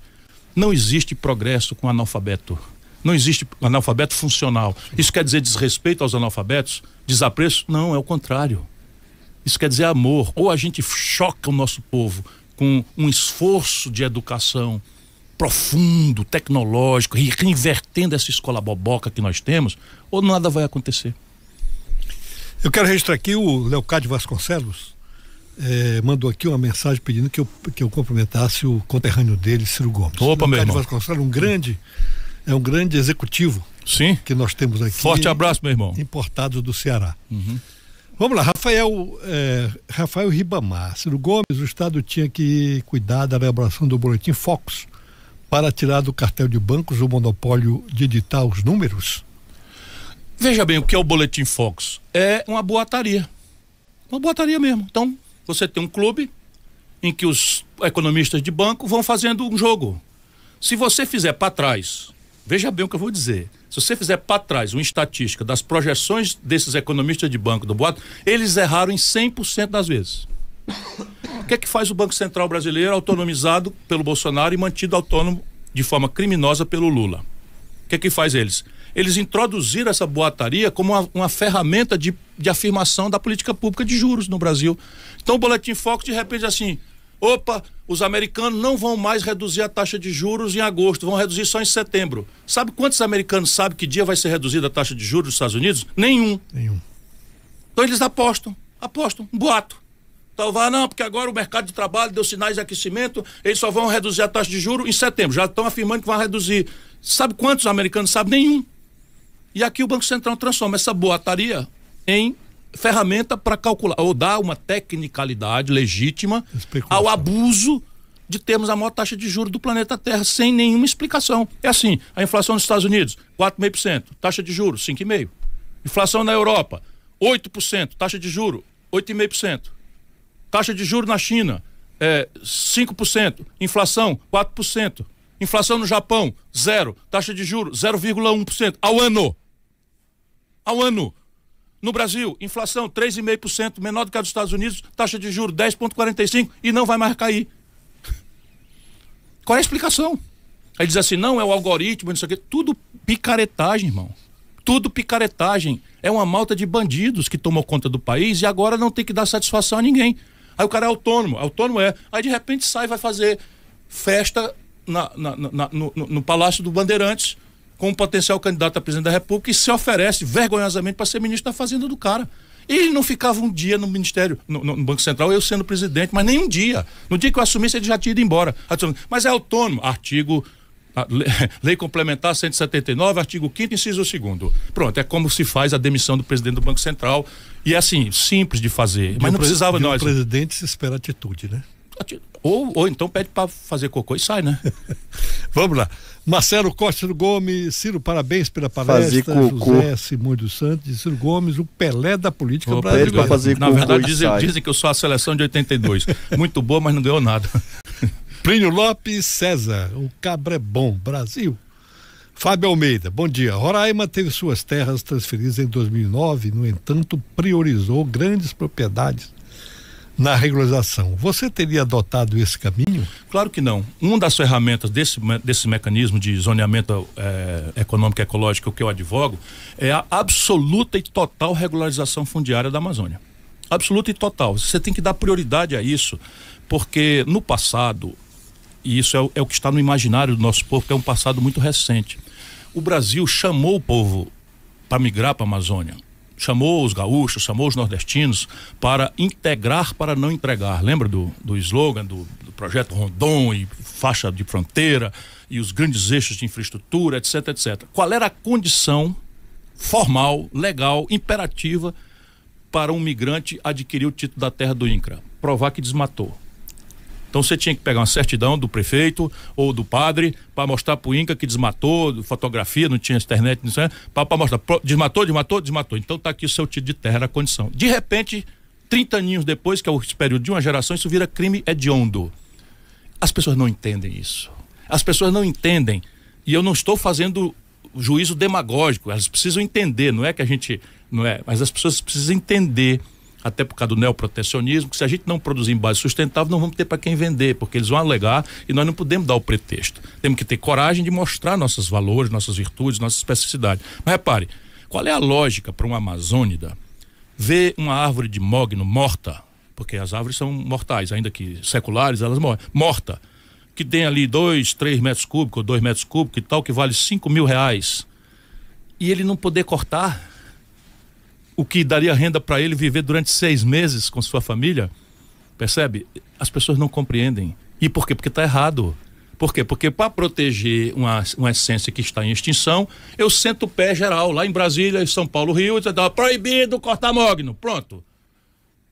Não existe progresso com analfabeto. Não existe analfabeto funcional. Isso quer dizer desrespeito aos analfabetos? Desapreço? Não, é o contrário. Isso quer dizer amor. Ou a gente choca o nosso povo com um esforço de educação, profundo, tecnológico, reinvertendo essa escola boboca que nós temos, ou nada vai acontecer. Eu quero registrar aqui o Leocádio Vasconcelos, eh, mandou aqui uma mensagem pedindo que eu, que eu cumprimentasse o conterrâneo dele, Ciro Gomes. Opa, Leocádio meu irmão. Vasconcelos, um grande, é um grande executivo Sim. que nós temos aqui. Forte abraço, meu irmão. Importado do Ceará. Uhum. Vamos lá, Rafael, eh, Rafael Ribamar. Ciro Gomes, o Estado tinha que cuidar da elaboração do boletim Focus para tirar do cartel de bancos o monopólio de editar os números? Veja bem, o que é o Boletim Fox? É uma boataria. Uma boataria mesmo. Então, você tem um clube em que os economistas de banco vão fazendo um jogo. Se você fizer para trás, veja bem o que eu vou dizer. Se você fizer para trás uma estatística das projeções desses economistas de banco do Boato, eles erraram em 100% das vezes. O que é que faz o Banco Central brasileiro autonomizado pelo Bolsonaro e mantido autônomo de forma criminosa pelo Lula? O que é que faz eles? Eles introduziram essa boataria como uma, uma ferramenta de, de afirmação da política pública de juros no Brasil. Então o Boletim Foco, de repente, assim, opa, os americanos não vão mais reduzir a taxa de juros em agosto, vão reduzir só em setembro. Sabe quantos americanos sabem que dia vai ser reduzida a taxa de juros dos Estados Unidos? Nenhum. Nenhum. Então eles apostam, apostam, um boato. Então não, porque agora o mercado de trabalho deu sinais de aquecimento, eles só vão reduzir a taxa de juros em setembro. Já estão afirmando que vão reduzir. Sabe quantos americanos? Sabe nenhum. E aqui o Banco Central transforma essa boataria em ferramenta para calcular, ou dar uma tecnicalidade legítima ao abuso de termos a maior taxa de juros do planeta Terra, sem nenhuma explicação. É assim, a inflação nos Estados Unidos, 4,5%, taxa de juros, 5,5%. Inflação na Europa, 8%, taxa de juros, 8,5%. Taxa de juros na China é 5%, inflação 4%, inflação no Japão zero, taxa de juros 0,1% ao ano. Ao ano. No Brasil, inflação 3,5%, menor do que a dos Estados Unidos, taxa de juros 10,45% e não vai mais cair. Qual é a explicação? Aí diz assim: não, é o algoritmo, isso aqui Tudo picaretagem, irmão. Tudo picaretagem. É uma malta de bandidos que tomou conta do país e agora não tem que dar satisfação a ninguém. Aí o cara é autônomo, autônomo é. Aí de repente sai e vai fazer festa na, na, na, no, no, Palácio do Bandeirantes com o potencial candidato a presidente da República e se oferece vergonhosamente para ser ministro da Fazenda do cara. E ele não ficava um dia no Ministério, no, no, Banco Central, eu sendo presidente, mas nem um dia. No dia que eu assumisse, ele já tinha ido embora. Mas é autônomo. Artigo ah, *laughs* lei Complementar 179, artigo 5 inciso 2 Pronto, é como se faz a demissão do presidente do Banco Central. E é assim, simples de fazer. De mas não precisava de nós. O né? presidente se espera atitude, né? Ou, ou então pede para fazer cocô e sai, né? *laughs* Vamos lá. Marcelo Costa do Gomes, Ciro, parabéns pela palestra. José Simões dos Santos, Ciro Gomes, o Pelé da política Opa, brasileira. Fazer Na verdade, dizem, dizem que eu sou a seleção de 82. *laughs* Muito boa, mas não deu nada. Plínio Lopes César, o cabra é bom, Brasil. Fábio Almeida, bom dia. Roraima teve suas terras transferidas em 2009, no entanto, priorizou grandes propriedades na regularização. Você teria adotado esse caminho? Claro que não. Uma das ferramentas desse, desse mecanismo de zoneamento é, econômico e ecológico que eu advogo é a absoluta e total regularização fundiária da Amazônia. Absoluta e total. Você tem que dar prioridade a isso, porque no passado e isso é, é, o que está no imaginário do nosso povo, que é um passado muito recente. O Brasil chamou o povo para migrar para a Amazônia. Chamou os gaúchos, chamou os nordestinos para integrar, para não entregar. Lembra do, do slogan do, do projeto Rondon e faixa de fronteira e os grandes eixos de infraestrutura, etc, etc. Qual era a condição formal, legal, imperativa para um migrante adquirir o título da terra do INCRA? Provar que desmatou então você tinha que pegar uma certidão do prefeito ou do padre para mostrar para o Inca que desmatou, fotografia, não tinha internet, não sei, para mostrar. Desmatou, desmatou, desmatou. Então está aqui o seu título de terra, era a condição. De repente, 30 aninhos depois, que é o período de uma geração, isso vira crime hediondo. As pessoas não entendem isso. As pessoas não entendem. E eu não estou fazendo juízo demagógico. Elas precisam entender, não é que a gente. Não é, mas as pessoas precisam entender até por causa do neoprotecionismo, que se a gente não produzir em base sustentável, não vamos ter para quem vender, porque eles vão alegar e nós não podemos dar o pretexto. Temos que ter coragem de mostrar nossos valores, nossas virtudes, nossas especificidades Mas repare, qual é a lógica para um amazônida ver uma árvore de mogno morta, porque as árvores são mortais, ainda que seculares, elas morrem, morta, que tem ali dois, três metros cúbicos, dois metros cúbicos e tal, que vale cinco mil reais, e ele não poder cortar o que daria renda para ele viver durante seis meses com sua família. Percebe? As pessoas não compreendem. E por quê? Porque está errado. Por quê? Porque para proteger uma, uma essência que está em extinção, eu sento o pé geral lá em Brasília, em São Paulo, Rio, etc. Tá proibido cortar mogno. Pronto.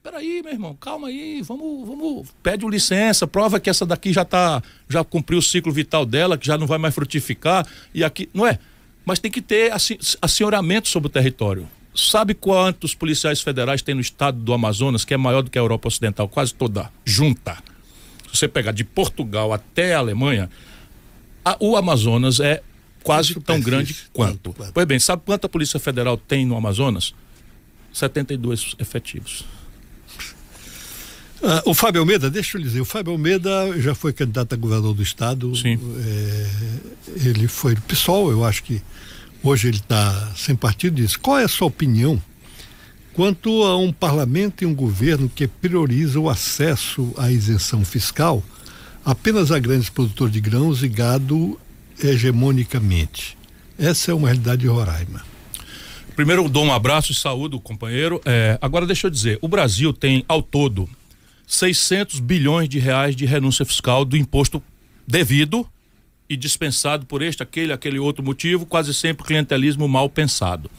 Peraí, meu irmão, calma aí, vamos, vamos, pede uma licença, prova que essa daqui já tá, já cumpriu o ciclo vital dela, que já não vai mais frutificar, e aqui, não é? Mas tem que ter assim assenhoramento sobre o território. Sabe quantos policiais federais tem no estado do Amazonas, que é maior do que a Europa Ocidental, quase toda, junta? Se você pegar de Portugal até a Alemanha, a, o Amazonas é quase tão grande quanto. Pois bem, sabe quanta Polícia Federal tem no Amazonas? 72 efetivos. Ah, o Fábio Almeida, deixa eu lhe dizer, o Fábio Almeida já foi candidato a governador do estado. Sim. É, ele foi do PSOL, eu acho que hoje ele está sem partido, diz: qual é a sua opinião quanto a um parlamento e um governo que prioriza o acesso à isenção fiscal apenas a grandes produtores de grãos e gado hegemonicamente? Essa é uma realidade de Roraima. Primeiro, dou um abraço e saúdo, companheiro. É, agora, deixa eu dizer: o Brasil tem, ao todo, 600 bilhões de reais de renúncia fiscal do imposto devido e dispensado por este, aquele, aquele outro motivo, quase sempre clientelismo mal pensado.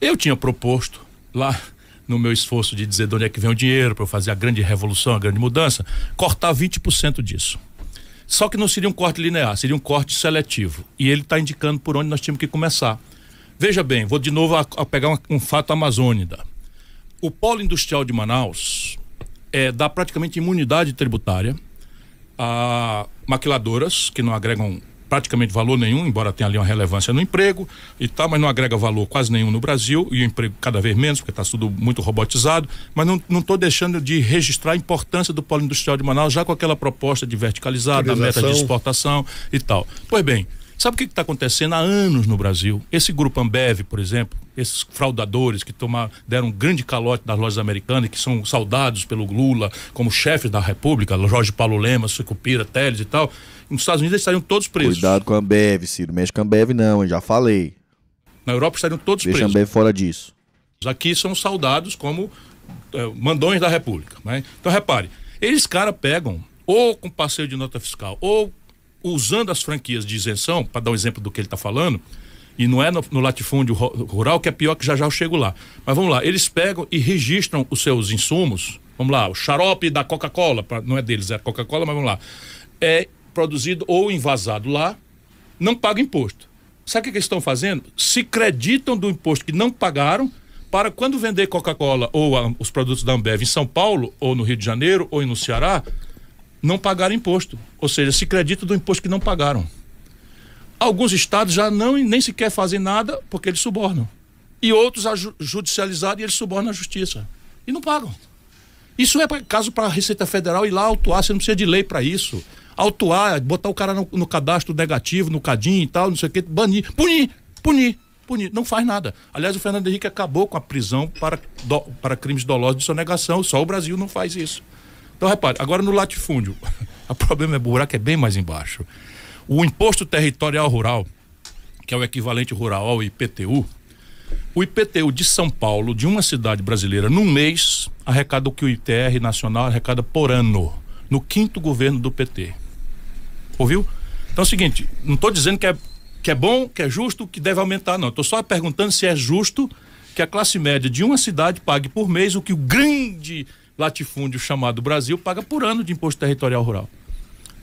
Eu tinha proposto lá no meu esforço de dizer de onde é que vem o dinheiro para eu fazer a grande revolução, a grande mudança, cortar 20% disso. Só que não seria um corte linear, seria um corte seletivo. E ele está indicando por onde nós tínhamos que começar. Veja bem, vou de novo a, a pegar um, um fato amazônida. O polo industrial de Manaus é, dá praticamente imunidade tributária a maquiladoras que não agregam praticamente valor nenhum, embora tenha ali uma relevância no emprego e tal, mas não agrega valor quase nenhum no Brasil e o emprego cada vez menos, porque está tudo muito robotizado. Mas não estou deixando de registrar a importância do polo industrial de Manaus, já com aquela proposta de verticalizar, da meta de exportação e tal. Pois bem, Sabe o que está acontecendo há anos no Brasil? Esse grupo Ambev, por exemplo, esses fraudadores que tomaram, deram um grande calote das lojas americanas, que são saudados pelo Lula como chefes da República, Jorge Paulo Lema, Sucupira, Teles e tal, nos Estados Unidos eles estariam todos presos. Cuidado com a Ambev, Ciro. Mexe com a Ambev não, eu já falei. Na Europa estariam todos Deixa presos. Deixa a Ambev fora disso. Aqui são saudados como é, mandões da República. Né? Então, repare, eles, cara, pegam ou com passeio de nota fiscal, ou usando as franquias de isenção, para dar um exemplo do que ele está falando, e não é no, no, latifúndio rural que é pior que já já eu chego lá. Mas vamos lá, eles pegam e registram os seus insumos. Vamos lá, o xarope da Coca-Cola, não é deles, é Coca-Cola, mas vamos lá. É produzido ou invasado lá, não paga imposto. Sabe o que, que eles estão fazendo? Se creditam do imposto que não pagaram para quando vender Coca-Cola ou a, os produtos da Ambev em São Paulo, ou no Rio de Janeiro, ou no Ceará, não pagaram imposto, ou seja, se credita do imposto que não pagaram. Alguns estados já não nem sequer fazem nada porque eles subornam. E outros a judicializaram e eles subornam a justiça. E não pagam. Isso é caso para a Receita Federal ir lá autuar, você não precisa de lei para isso. Autuar, botar o cara no, no cadastro negativo, no cadinho e tal, não sei o quê, banir, punir, punir punir. Não faz nada. Aliás, o Fernando Henrique acabou com a prisão para, do, para crimes dolosos de sonegação. Só o Brasil não faz isso. Então, repare, agora no latifúndio, *laughs* o problema é o buraco é bem mais embaixo. O imposto territorial rural, que é o equivalente rural ao IPTU, o IPTU de São Paulo, de uma cidade brasileira, num mês, arrecada o que o ITR nacional arrecada por ano, no quinto governo do PT. Ouviu? Então é o seguinte, não estou dizendo que é, que é bom, que é justo, que deve aumentar, não. Estou só perguntando se é justo que a classe média de uma cidade pague por mês o que o grande latifúndio chamado Brasil paga por ano de imposto territorial rural.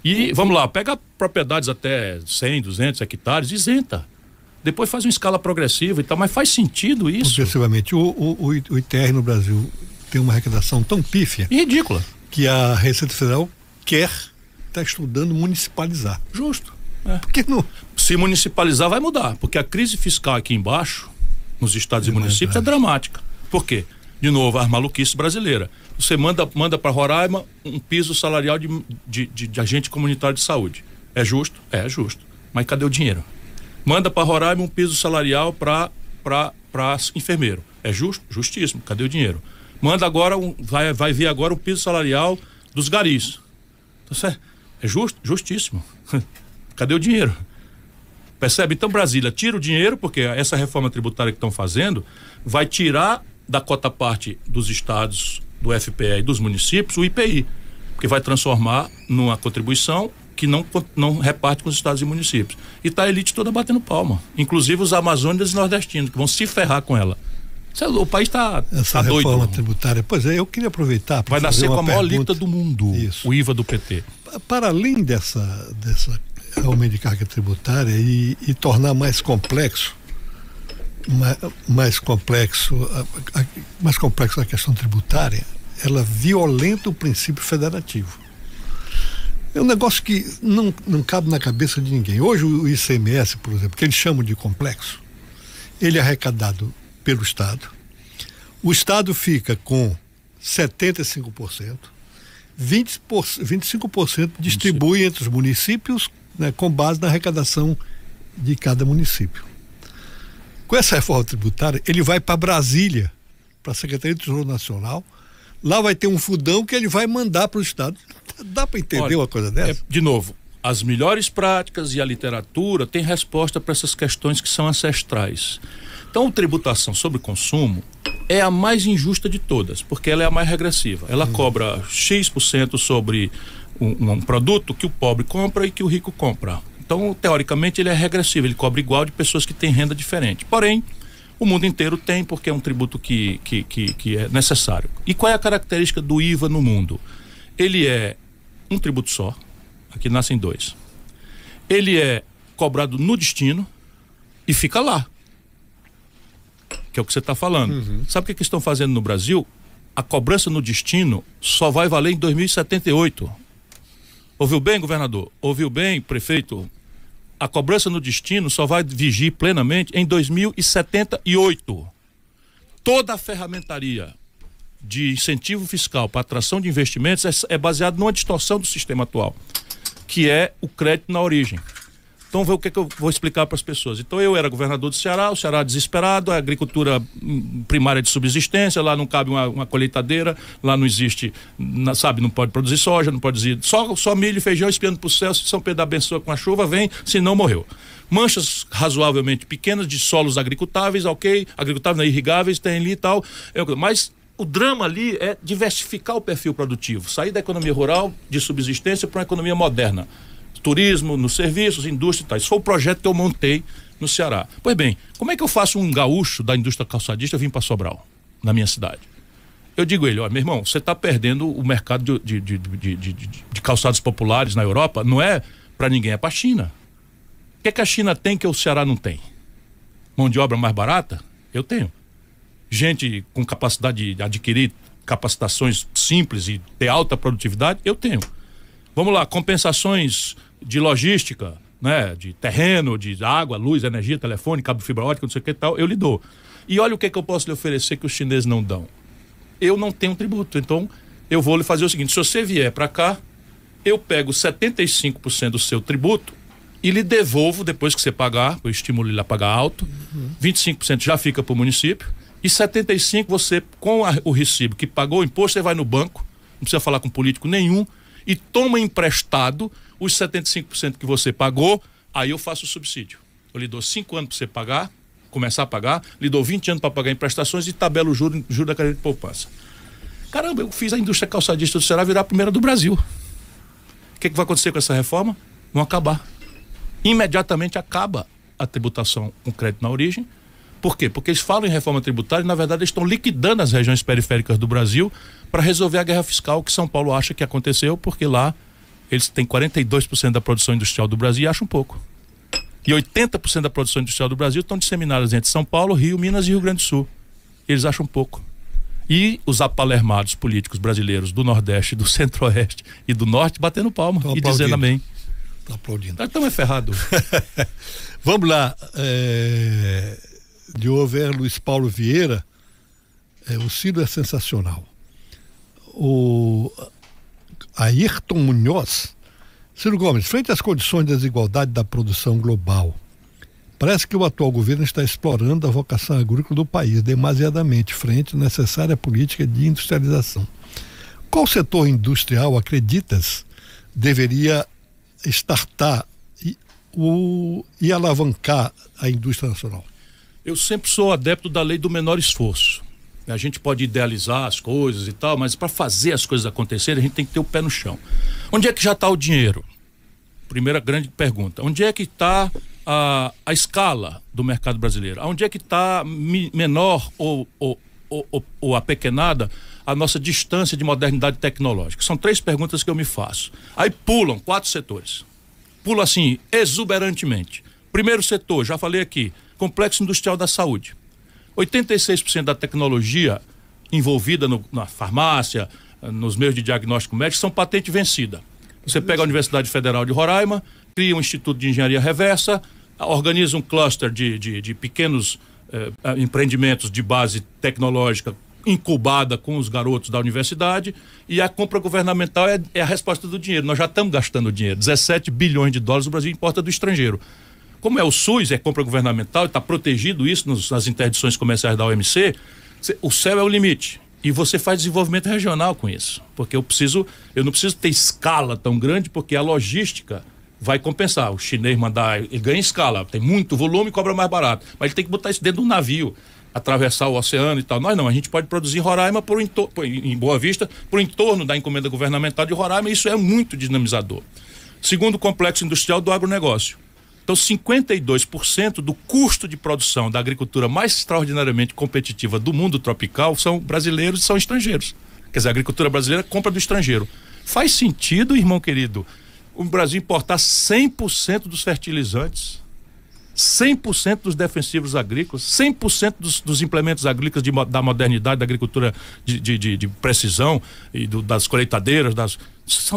E vamos lá, pega propriedades até 100, 200 hectares, isenta. Depois faz uma escala progressiva e tal, mas faz sentido isso? Progressivamente. O, o, o ITR no Brasil tem uma arrecadação tão pífia. E ridícula. Que a Receita Federal quer está estudando municipalizar. Justo. É. Porque não. Se municipalizar, vai mudar. Porque a crise fiscal aqui embaixo, nos estados é e municípios, é dramática. Por quê? de novo, a maluquice brasileira. Você manda, manda para Roraima um piso salarial de, de, de, de, agente comunitário de saúde. É justo? É, é justo. Mas cadê o dinheiro? Manda para Roraima um piso salarial para enfermeiro. É justo? Justíssimo. Cadê o dinheiro? Manda agora, um, vai, vai vir agora um piso salarial dos garis. Tá é justo? Justíssimo. *laughs* Cadê o dinheiro? Percebe? Então, Brasília, tira o dinheiro, porque essa reforma tributária que estão fazendo vai tirar da cota parte dos estados, do FPE e dos municípios, o IPI, que vai transformar numa contribuição que não, não reparte com os estados e municípios. E está a elite toda batendo palma, inclusive os amazônicos e nordestinos, que vão se ferrar com ela. É o país está tá doido. Essa reforma tributária. Pois é, eu queria aproveitar Vai nascer com a maior alíquota do mundo, Isso. o IVA do PT. Para além dessa, dessa aumento de carga tributária e, e tornar mais complexo mais complexo, mais complexo a questão tributária, ela violenta o princípio federativo. É um negócio que não, não cabe na cabeça de ninguém. Hoje o ICMS, por exemplo, que eles chamam de complexo, ele é arrecadado pelo Estado. O Estado fica com 75%, 20 por, 25% distribui entre os municípios né, com base na arrecadação de cada município. Com essa reforma tributária, ele vai para Brasília, para a Secretaria do Tesouro Nacional. Lá vai ter um fudão que ele vai mandar para o Estado. *laughs* Dá para entender Olha, uma coisa dessa? É, de novo, as melhores práticas e a literatura têm resposta para essas questões que são ancestrais. Então, tributação sobre consumo é a mais injusta de todas, porque ela é a mais regressiva. Ela hum. cobra X% sobre um, um produto que o pobre compra e que o rico compra. Então, teoricamente, ele é regressivo, ele cobra igual de pessoas que têm renda diferente. Porém, o mundo inteiro tem, porque é um tributo que, que, que, que é necessário. E qual é a característica do IVA no mundo? Ele é um tributo só, aqui nascem dois. Ele é cobrado no destino e fica lá. Que é o que você está falando. Uhum. Sabe o que, que estão fazendo no Brasil? A cobrança no destino só vai valer em 2078. Ouviu bem, governador? Ouviu bem, prefeito? a cobrança no destino só vai vigir plenamente em 2078. Toda a ferramentaria de incentivo fiscal para atração de investimentos é, é, baseada numa distorção do sistema atual, que é o crédito na origem. Então, o que, é que eu vou explicar para as pessoas. Então, eu era governador do Ceará, o Ceará desesperado, a agricultura hum, primária de subsistência, lá não cabe uma, uma colheitadeira, lá não existe, na, sabe, não pode produzir soja, não pode produzir. Só, só milho e feijão espiando para o céu, se São Pedro abençoa com a chuva, vem, se não morreu. Manchas razoavelmente pequenas de solos agricultáveis, ok, agricultáveis, né, irrigáveis, tem ali e tal. É mas o drama ali é diversificar o perfil produtivo, sair da economia rural de subsistência para uma economia moderna turismo, nos serviços, indústria e tal. Isso foi o projeto que eu montei no Ceará. Pois bem, como é que eu faço um gaúcho da indústria calçadista vir para Sobral, na minha cidade? Eu digo ele, ó, meu irmão, você está perdendo o mercado de, de, de, de, calçados populares na Europa, não é para ninguém, é para a China. O que, é que a China tem que o Ceará não tem? Mão de obra mais barata? Eu tenho. Gente com capacidade de adquirir capacitações simples e ter alta produtividade? Eu tenho. Vamos lá, compensações de logística, né, de terreno, de água, luz, energia, telefone, cabo fibra ótica, não sei o que e tal, eu lhe dou. E olha o que, que eu posso lhe oferecer que os chineses não dão. Eu não tenho tributo, então eu vou lhe fazer o seguinte: se você vier para cá, eu pego 75% do seu tributo e lhe devolvo depois que você pagar, eu estimulo ele a pagar alto, uhum. 25% já fica para o município e 75% você, com a, o recibo que pagou o imposto, você vai no banco, não precisa falar com político nenhum, e toma emprestado os 75% que você pagou, aí eu faço o subsídio. Eu lhe dou 5 anos para você pagar, começar a pagar, lhe dou 20 anos para pagar em prestações e tabelo o juro, juro da carreira de poupança. Caramba, eu fiz a indústria calçadista do Ceará virar a primeira do Brasil. O que, é que vai acontecer com essa reforma? Vão acabar. Imediatamente acaba a tributação com crédito na origem. Por quê? Porque eles falam em reforma tributária e, na verdade, eles estão liquidando as regiões periféricas do Brasil para resolver a guerra fiscal que São Paulo acha que aconteceu, porque lá eles têm 42% da produção industrial do Brasil e acham pouco. E 80% da produção industrial do Brasil estão disseminadas entre São Paulo, Rio, Minas e Rio Grande do Sul. Eles acham pouco. E os apalermados políticos brasileiros do Nordeste, do *laughs* Centro-Oeste e do Norte batendo palma Tô e aplaudindo. dizendo amém. Tô tá aplaudindo. Nós tão é ferrado. *laughs* Vamos lá. É... De ouvir Luiz Paulo Vieira, é, o Ciro é sensacional. O, Ayrton Munhoz. Ciro Gomes, frente às condições de desigualdade da produção global, parece que o atual governo está explorando a vocação agrícola do país demasiadamente frente à necessária política de industrialização. Qual setor industrial acreditas deveria estartar e, o, e alavancar a indústria nacional? Eu sempre sou adepto da lei do menor esforço. A gente pode idealizar as coisas e tal, mas para fazer as coisas acontecerem, a gente tem que ter o pé no chão. Onde é que já está o dinheiro? Primeira grande pergunta. Onde é que está a, a escala do mercado brasileiro? Onde é que está menor ou, ou, ou, ou apequenada a nossa distância de modernidade tecnológica? São três perguntas que eu me faço. Aí pulam quatro setores. Pula assim, exuberantemente. Primeiro setor, já falei aqui, complexo industrial da saúde. 86% da tecnologia envolvida no, na farmácia, nos meios de diagnóstico médico, são patente vencida. Você pega a Universidade Federal de Roraima, cria um instituto de engenharia reversa, organiza um cluster de, de, de pequenos eh, empreendimentos de base tecnológica incubada com os garotos da universidade e a compra governamental é, é a resposta do dinheiro. Nós já estamos gastando dinheiro. 17 bilhões de dólares o Brasil importa do estrangeiro como é o SUS, é compra governamental, está protegido isso nos, nas interdições comerciais da OMC, cê, o céu é o limite. E você faz desenvolvimento regional com isso. Porque eu preciso, eu não preciso ter escala tão grande, porque a logística vai compensar. O chinês mandar, ele ganha escala, tem muito volume e cobra mais barato. Mas ele tem que botar isso dentro de um navio, atravessar o oceano e tal. Nós não, a gente pode produzir em Roraima por entor, por, em Boa Vista, por entorno da encomenda governamental de Roraima, e isso é muito dinamizador. Segundo o complexo industrial do agronegócio. Então, 52% do custo de produção da agricultura mais extraordinariamente competitiva do mundo tropical são brasileiros e são estrangeiros. Quer dizer, a agricultura brasileira compra do estrangeiro. Faz sentido, irmão querido, o Brasil importar 100% dos fertilizantes? 100% dos defensivos agrícolas, 100% dos, dos implementos agrícolas de, da modernidade, da agricultura de, de, de precisão e do, das colheitadeiras, das...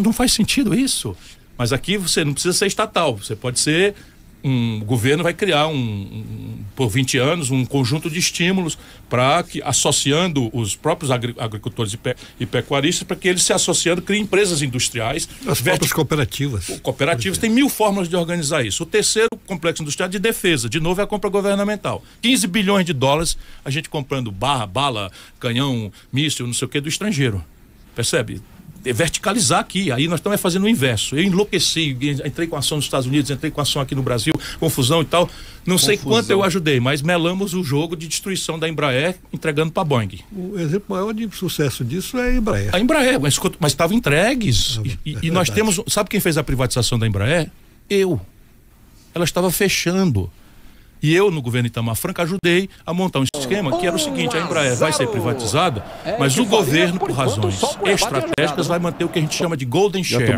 não faz sentido isso. Mas aqui você não precisa ser estatal, você pode ser um governo vai criar um, um, por 20 anos um conjunto de estímulos para que associando os próprios agri agricultores e, pe e pecuaristas para que eles se associando criem empresas industriais as próprias cooperativas cooperativas tem mil formas de organizar isso o terceiro complexo industrial é de defesa de novo é a compra governamental 15 bilhões de dólares a gente comprando barra bala canhão míssil não sei o que do estrangeiro percebe é, verticalizar aqui. Aí nós estamos fazendo o inverso. Eu enlouqueci, entrei com ação nos Estados Unidos, entrei com ação aqui no Brasil, confusão e tal. Não confusão. sei quanto eu ajudei, mas melamos o jogo de destruição da Embraer entregando para a Boeing. O exemplo maior de sucesso disso é a Embraer. A Embraer, mas estava entregues. É, e, é e nós temos. Sabe quem fez a privatização da Embraer? Eu. Ela estava fechando. E eu, no governo Itamar Franca, ajudei a montar um esquema que era o seguinte: a Embraer vai ser privatizada, é, mas o governo, por razões estratégicas, né? vai manter o que a gente chama de Golden Share.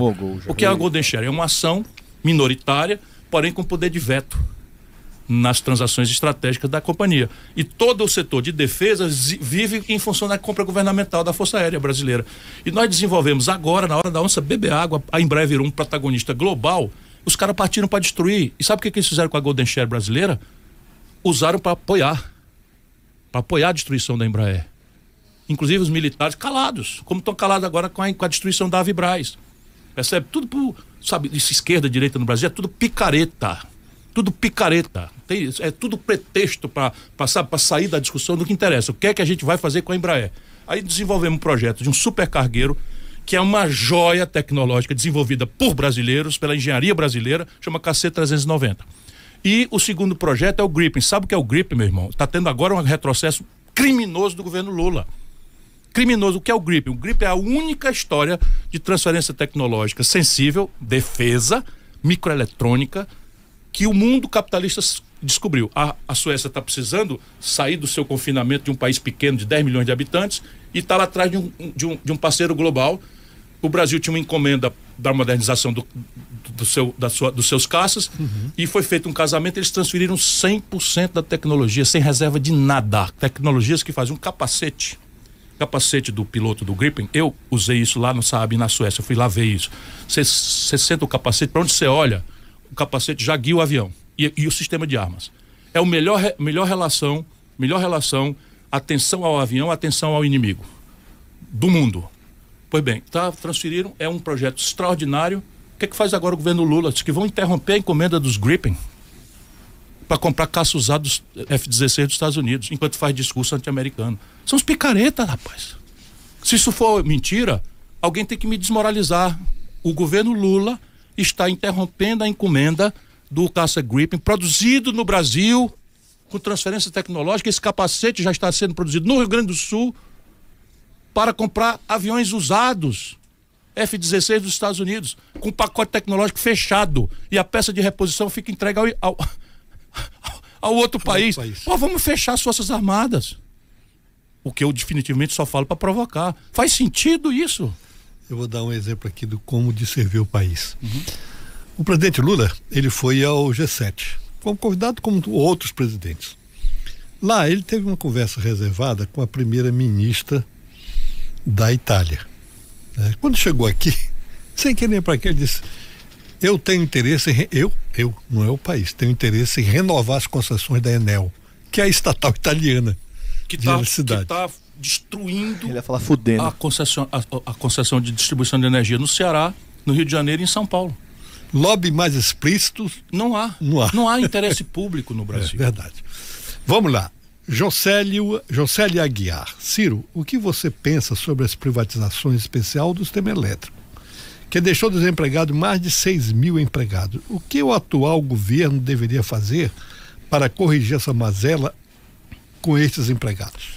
O que é a Golden Share? É uma ação minoritária, porém com poder de veto nas transações estratégicas da companhia. E todo o setor de defesa vive em função da compra governamental da Força Aérea Brasileira. E nós desenvolvemos agora, na hora da onça beber água, a Embraer virou um protagonista global os caras partiram para destruir. E sabe o que, que eles fizeram com a Golden Share brasileira? Usaram para apoiar. Para apoiar a destruição da Embraer. Inclusive os militares calados, como estão calados agora com a, com a destruição da Avibraz. Percebe? Tudo por, sabe, isso esquerda, direita no Brasil é tudo picareta. Tudo picareta. Tem, é tudo pretexto para sair da discussão do que interessa. O que é que a gente vai fazer com a Embraer? Aí desenvolvemos um projeto de um supercargueiro que é uma joia tecnológica desenvolvida por brasileiros, pela engenharia brasileira, chama KC390. E o segundo projeto é o Gripen Sabe o que é o Gripen meu irmão? Está tendo agora um retrocesso criminoso do governo Lula. Criminoso, o que é o Gripen O Gripen é a única história de transferência tecnológica sensível, defesa, microeletrônica, que o mundo capitalista descobriu. A, a Suécia está precisando sair do seu confinamento de um país pequeno de 10 milhões de habitantes e está lá atrás de um, de um, de um parceiro global o Brasil tinha uma encomenda da modernização do, do seu, da sua, dos seus caças uhum. e foi feito um casamento. Eles transferiram 100% da tecnologia, sem reserva de nada. Tecnologias que fazem um capacete. Capacete do piloto do Gripen, eu usei isso lá no Saab, na Suécia, eu fui lá ver isso. Você senta o capacete, para onde você olha, o capacete já guia o avião e, e o sistema de armas. É o melhor, melhor relação, melhor relação, atenção ao avião, atenção ao inimigo do mundo. Pois bem, tá, transferiram, é um projeto extraordinário. O que, é que faz agora o governo Lula? Diz que vão interromper a encomenda dos Gripen para comprar caça usados eh, F-16 dos Estados Unidos, enquanto faz discurso anti-americano. São os picaretas, rapaz. Se isso for mentira, alguém tem que me desmoralizar. O governo Lula está interrompendo a encomenda do caça Gripen produzido no Brasil com transferência tecnológica. Esse capacete já está sendo produzido no Rio Grande do Sul para comprar aviões usados, F-16 dos Estados Unidos, com pacote tecnológico fechado. E a peça de reposição fica entregue ao, ao, *laughs* ao outro país. país. Pô, vamos fechar as Forças Armadas. O que eu definitivamente só falo para provocar. Faz sentido isso? Eu vou dar um exemplo aqui do como servir o país. Uhum. O presidente Lula, ele foi ao G7, como convidado como outros presidentes. Lá ele teve uma conversa reservada com a primeira ministra da Itália. É, quando chegou aqui, *laughs* sem querer para quê, ele disse: Eu tenho interesse, em, eu, eu, não é o país, tenho interesse em renovar as concessões da Enel, que é a estatal italiana que de tá, eletricidade. Que tá destruindo ele ia falar fudendo. A, concessão, a, a concessão de distribuição de energia no Ceará, no Rio de Janeiro e em São Paulo lobby mais explícito não há. Não há, não há *laughs* interesse público no Brasil. É verdade. Vamos lá. Jocélio, Jocélio Aguiar. Ciro, o que você pensa sobre as privatizações especial do sistema elétrico? Que deixou desempregado mais de 6 mil empregados. O que o atual governo deveria fazer para corrigir essa mazela com estes empregados?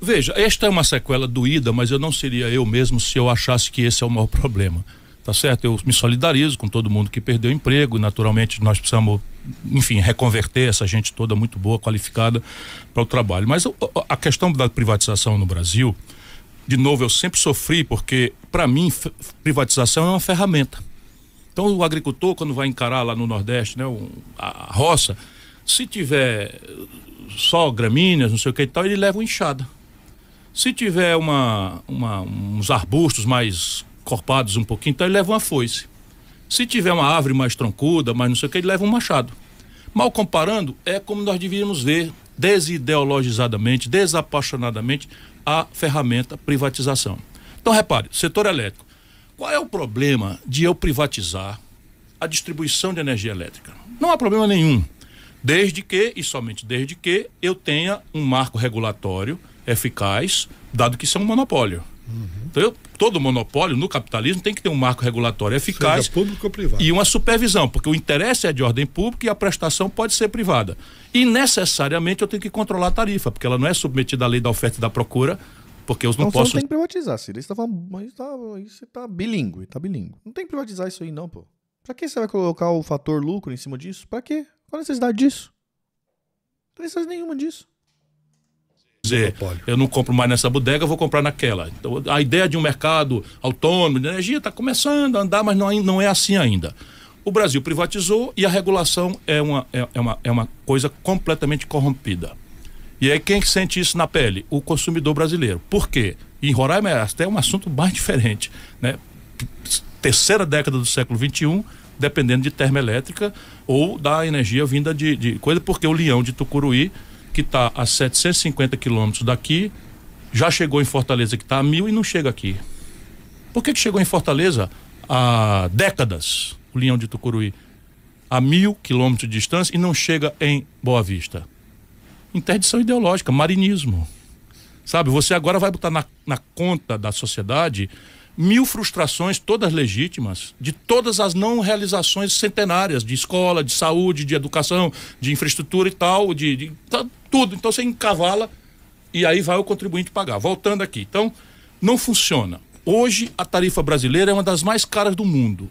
Veja, esta é uma sequela doída, mas eu não seria eu mesmo se eu achasse que esse é o maior *laughs* problema. Tá certo? Eu me solidarizo com todo mundo que perdeu emprego, naturalmente nós precisamos enfim, reconverter essa gente toda muito boa, qualificada para o trabalho. Mas a questão da privatização no Brasil, de novo, eu sempre sofri, porque para mim privatização é uma ferramenta. Então o agricultor, quando vai encarar lá no Nordeste, né, a roça, se tiver só gramíneas, não sei o que e tal, ele leva uma enxada. Se tiver uma, uma, uns arbustos mais corpados um pouquinho, então ele leva uma foice. Se tiver uma árvore mais troncuda, mais não sei o que, ele leva um machado. Mal comparando, é como nós deveríamos ver desideologizadamente, desapaixonadamente, a ferramenta privatização. Então, repare, setor elétrico. Qual é o problema de eu privatizar a distribuição de energia elétrica? Não há problema nenhum, desde que, e somente desde que, eu tenha um marco regulatório eficaz, dado que isso é um monopólio. Uhum. Então, todo monopólio no capitalismo tem que ter um marco regulatório eficaz público ou privado. e uma supervisão, porque o interesse é de ordem pública e a prestação pode ser privada. E necessariamente eu tenho que controlar a tarifa, porque ela não é submetida à lei da oferta e da procura, porque eu não então, posso. Você não tem que privatizar, Ciro. Você tá falando, mas tá, você tá bilíngue, tá bilíngue. Não tem que privatizar isso aí, não, pô. Pra que você vai colocar o fator lucro em cima disso? Pra quê? Qual a necessidade disso? Não tem necessidade nenhuma disso dizer, eu não compro mais nessa bodega, eu vou comprar naquela. Então, a ideia de um mercado autônomo de energia está começando a andar, mas não, é, não é assim ainda. O Brasil privatizou e a regulação é uma, é, é uma, é uma coisa completamente corrompida. E aí quem sente isso na pele? O consumidor brasileiro. Por quê? Em Roraima é até um assunto mais diferente. Né? Terceira década do século XXI, dependendo de termoelétrica ou da energia vinda de, de coisa, porque o leão de Tucuruí que está a 750 quilômetros daqui, já chegou em Fortaleza, que está a mil e não chega aqui. Por que, que chegou em Fortaleza há décadas o Leão de Tucuruí? A mil quilômetros de distância e não chega em Boa Vista. Interdição ideológica, marinismo. Sabe, você agora vai botar na, na conta da sociedade mil frustrações, todas legítimas, de todas as não realizações centenárias de escola, de saúde, de educação, de infraestrutura e tal, de, de tá tudo. Então você encavala e aí vai o contribuinte pagar. Voltando aqui. Então, não funciona. Hoje a tarifa brasileira é uma das mais caras do mundo.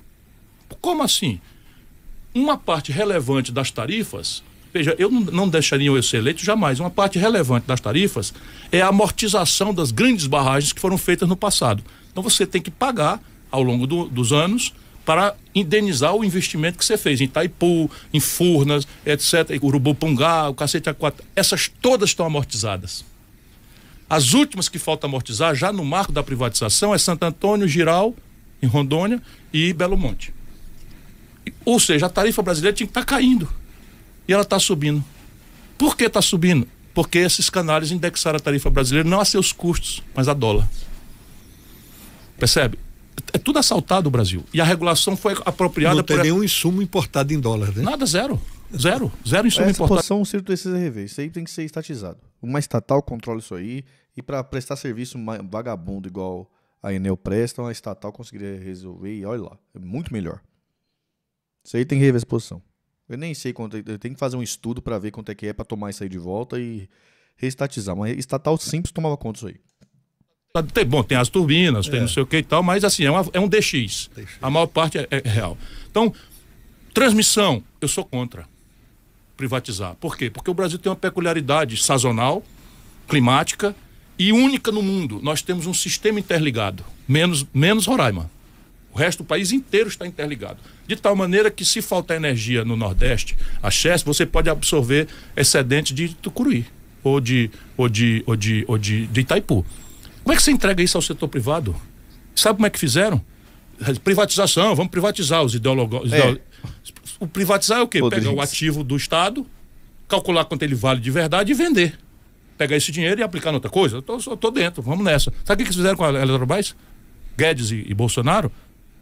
Como assim? Uma parte relevante das tarifas, veja, eu não, deixaria eu ser eleito jamais. Uma parte relevante das tarifas é a amortização das grandes barragens que foram feitas no passado. Então você tem que pagar ao longo do, dos anos para indenizar o investimento que você fez em Itaipu, em Furnas, etc., Urubupungá, o Cacete Aquata, Essas todas estão amortizadas. As últimas que falta amortizar, já no marco da privatização, é Santo Antônio, Giral, em Rondônia, e Belo Monte. Ou seja, a tarifa brasileira tinha que estar tá caindo. E ela está subindo. Por que está subindo? Porque esses canais indexaram a tarifa brasileira não a seus custos, mas a dólar. Percebe? é tudo assaltado o Brasil. E a regulação foi apropriada. Não tem por... nenhum insumo importado em dólar, né? Nada, zero. Zero. Zero insumo Essa importado. Essa o Ciro precisa é rever. Isso aí tem que ser estatizado. Uma estatal controla isso aí. E para prestar serviço vagabundo igual a Enel presta, uma estatal conseguiria resolver. E olha lá, é muito melhor. Isso aí tem que rever a posição. Eu nem sei quanto. É eu tenho que fazer um estudo para ver quanto é que é para tomar isso aí de volta e reestatizar. Mas estatal simples tomava conta disso aí. Tá, tem, bom, tem as turbinas, é. tem não sei o que e tal, mas assim, é, uma, é um DX. DX. A maior parte é, é, é, real. Então, transmissão, eu sou contra privatizar. Por quê? Porque o Brasil tem uma peculiaridade sazonal, climática e única no mundo. Nós temos um sistema interligado, menos, menos Roraima. O resto do país inteiro está interligado. De tal maneira que se faltar energia no Nordeste, a Chess, você pode absorver excedente de Tucuruí ou de, ou de, ou de, ou de, de Itaipu. Como é que você entrega isso ao setor privado? Sabe como é que fizeram? Privatização, vamos privatizar os ideólogos. É. O privatizar é o quê? Poder. Pegar o ativo do Estado, calcular quanto ele vale de verdade e vender. Pegar esse dinheiro e aplicar em outra coisa. Eu tô, eu tô dentro, vamos nessa. Sabe o que eles fizeram com a Eletrobras? Guedes e, e Bolsonaro?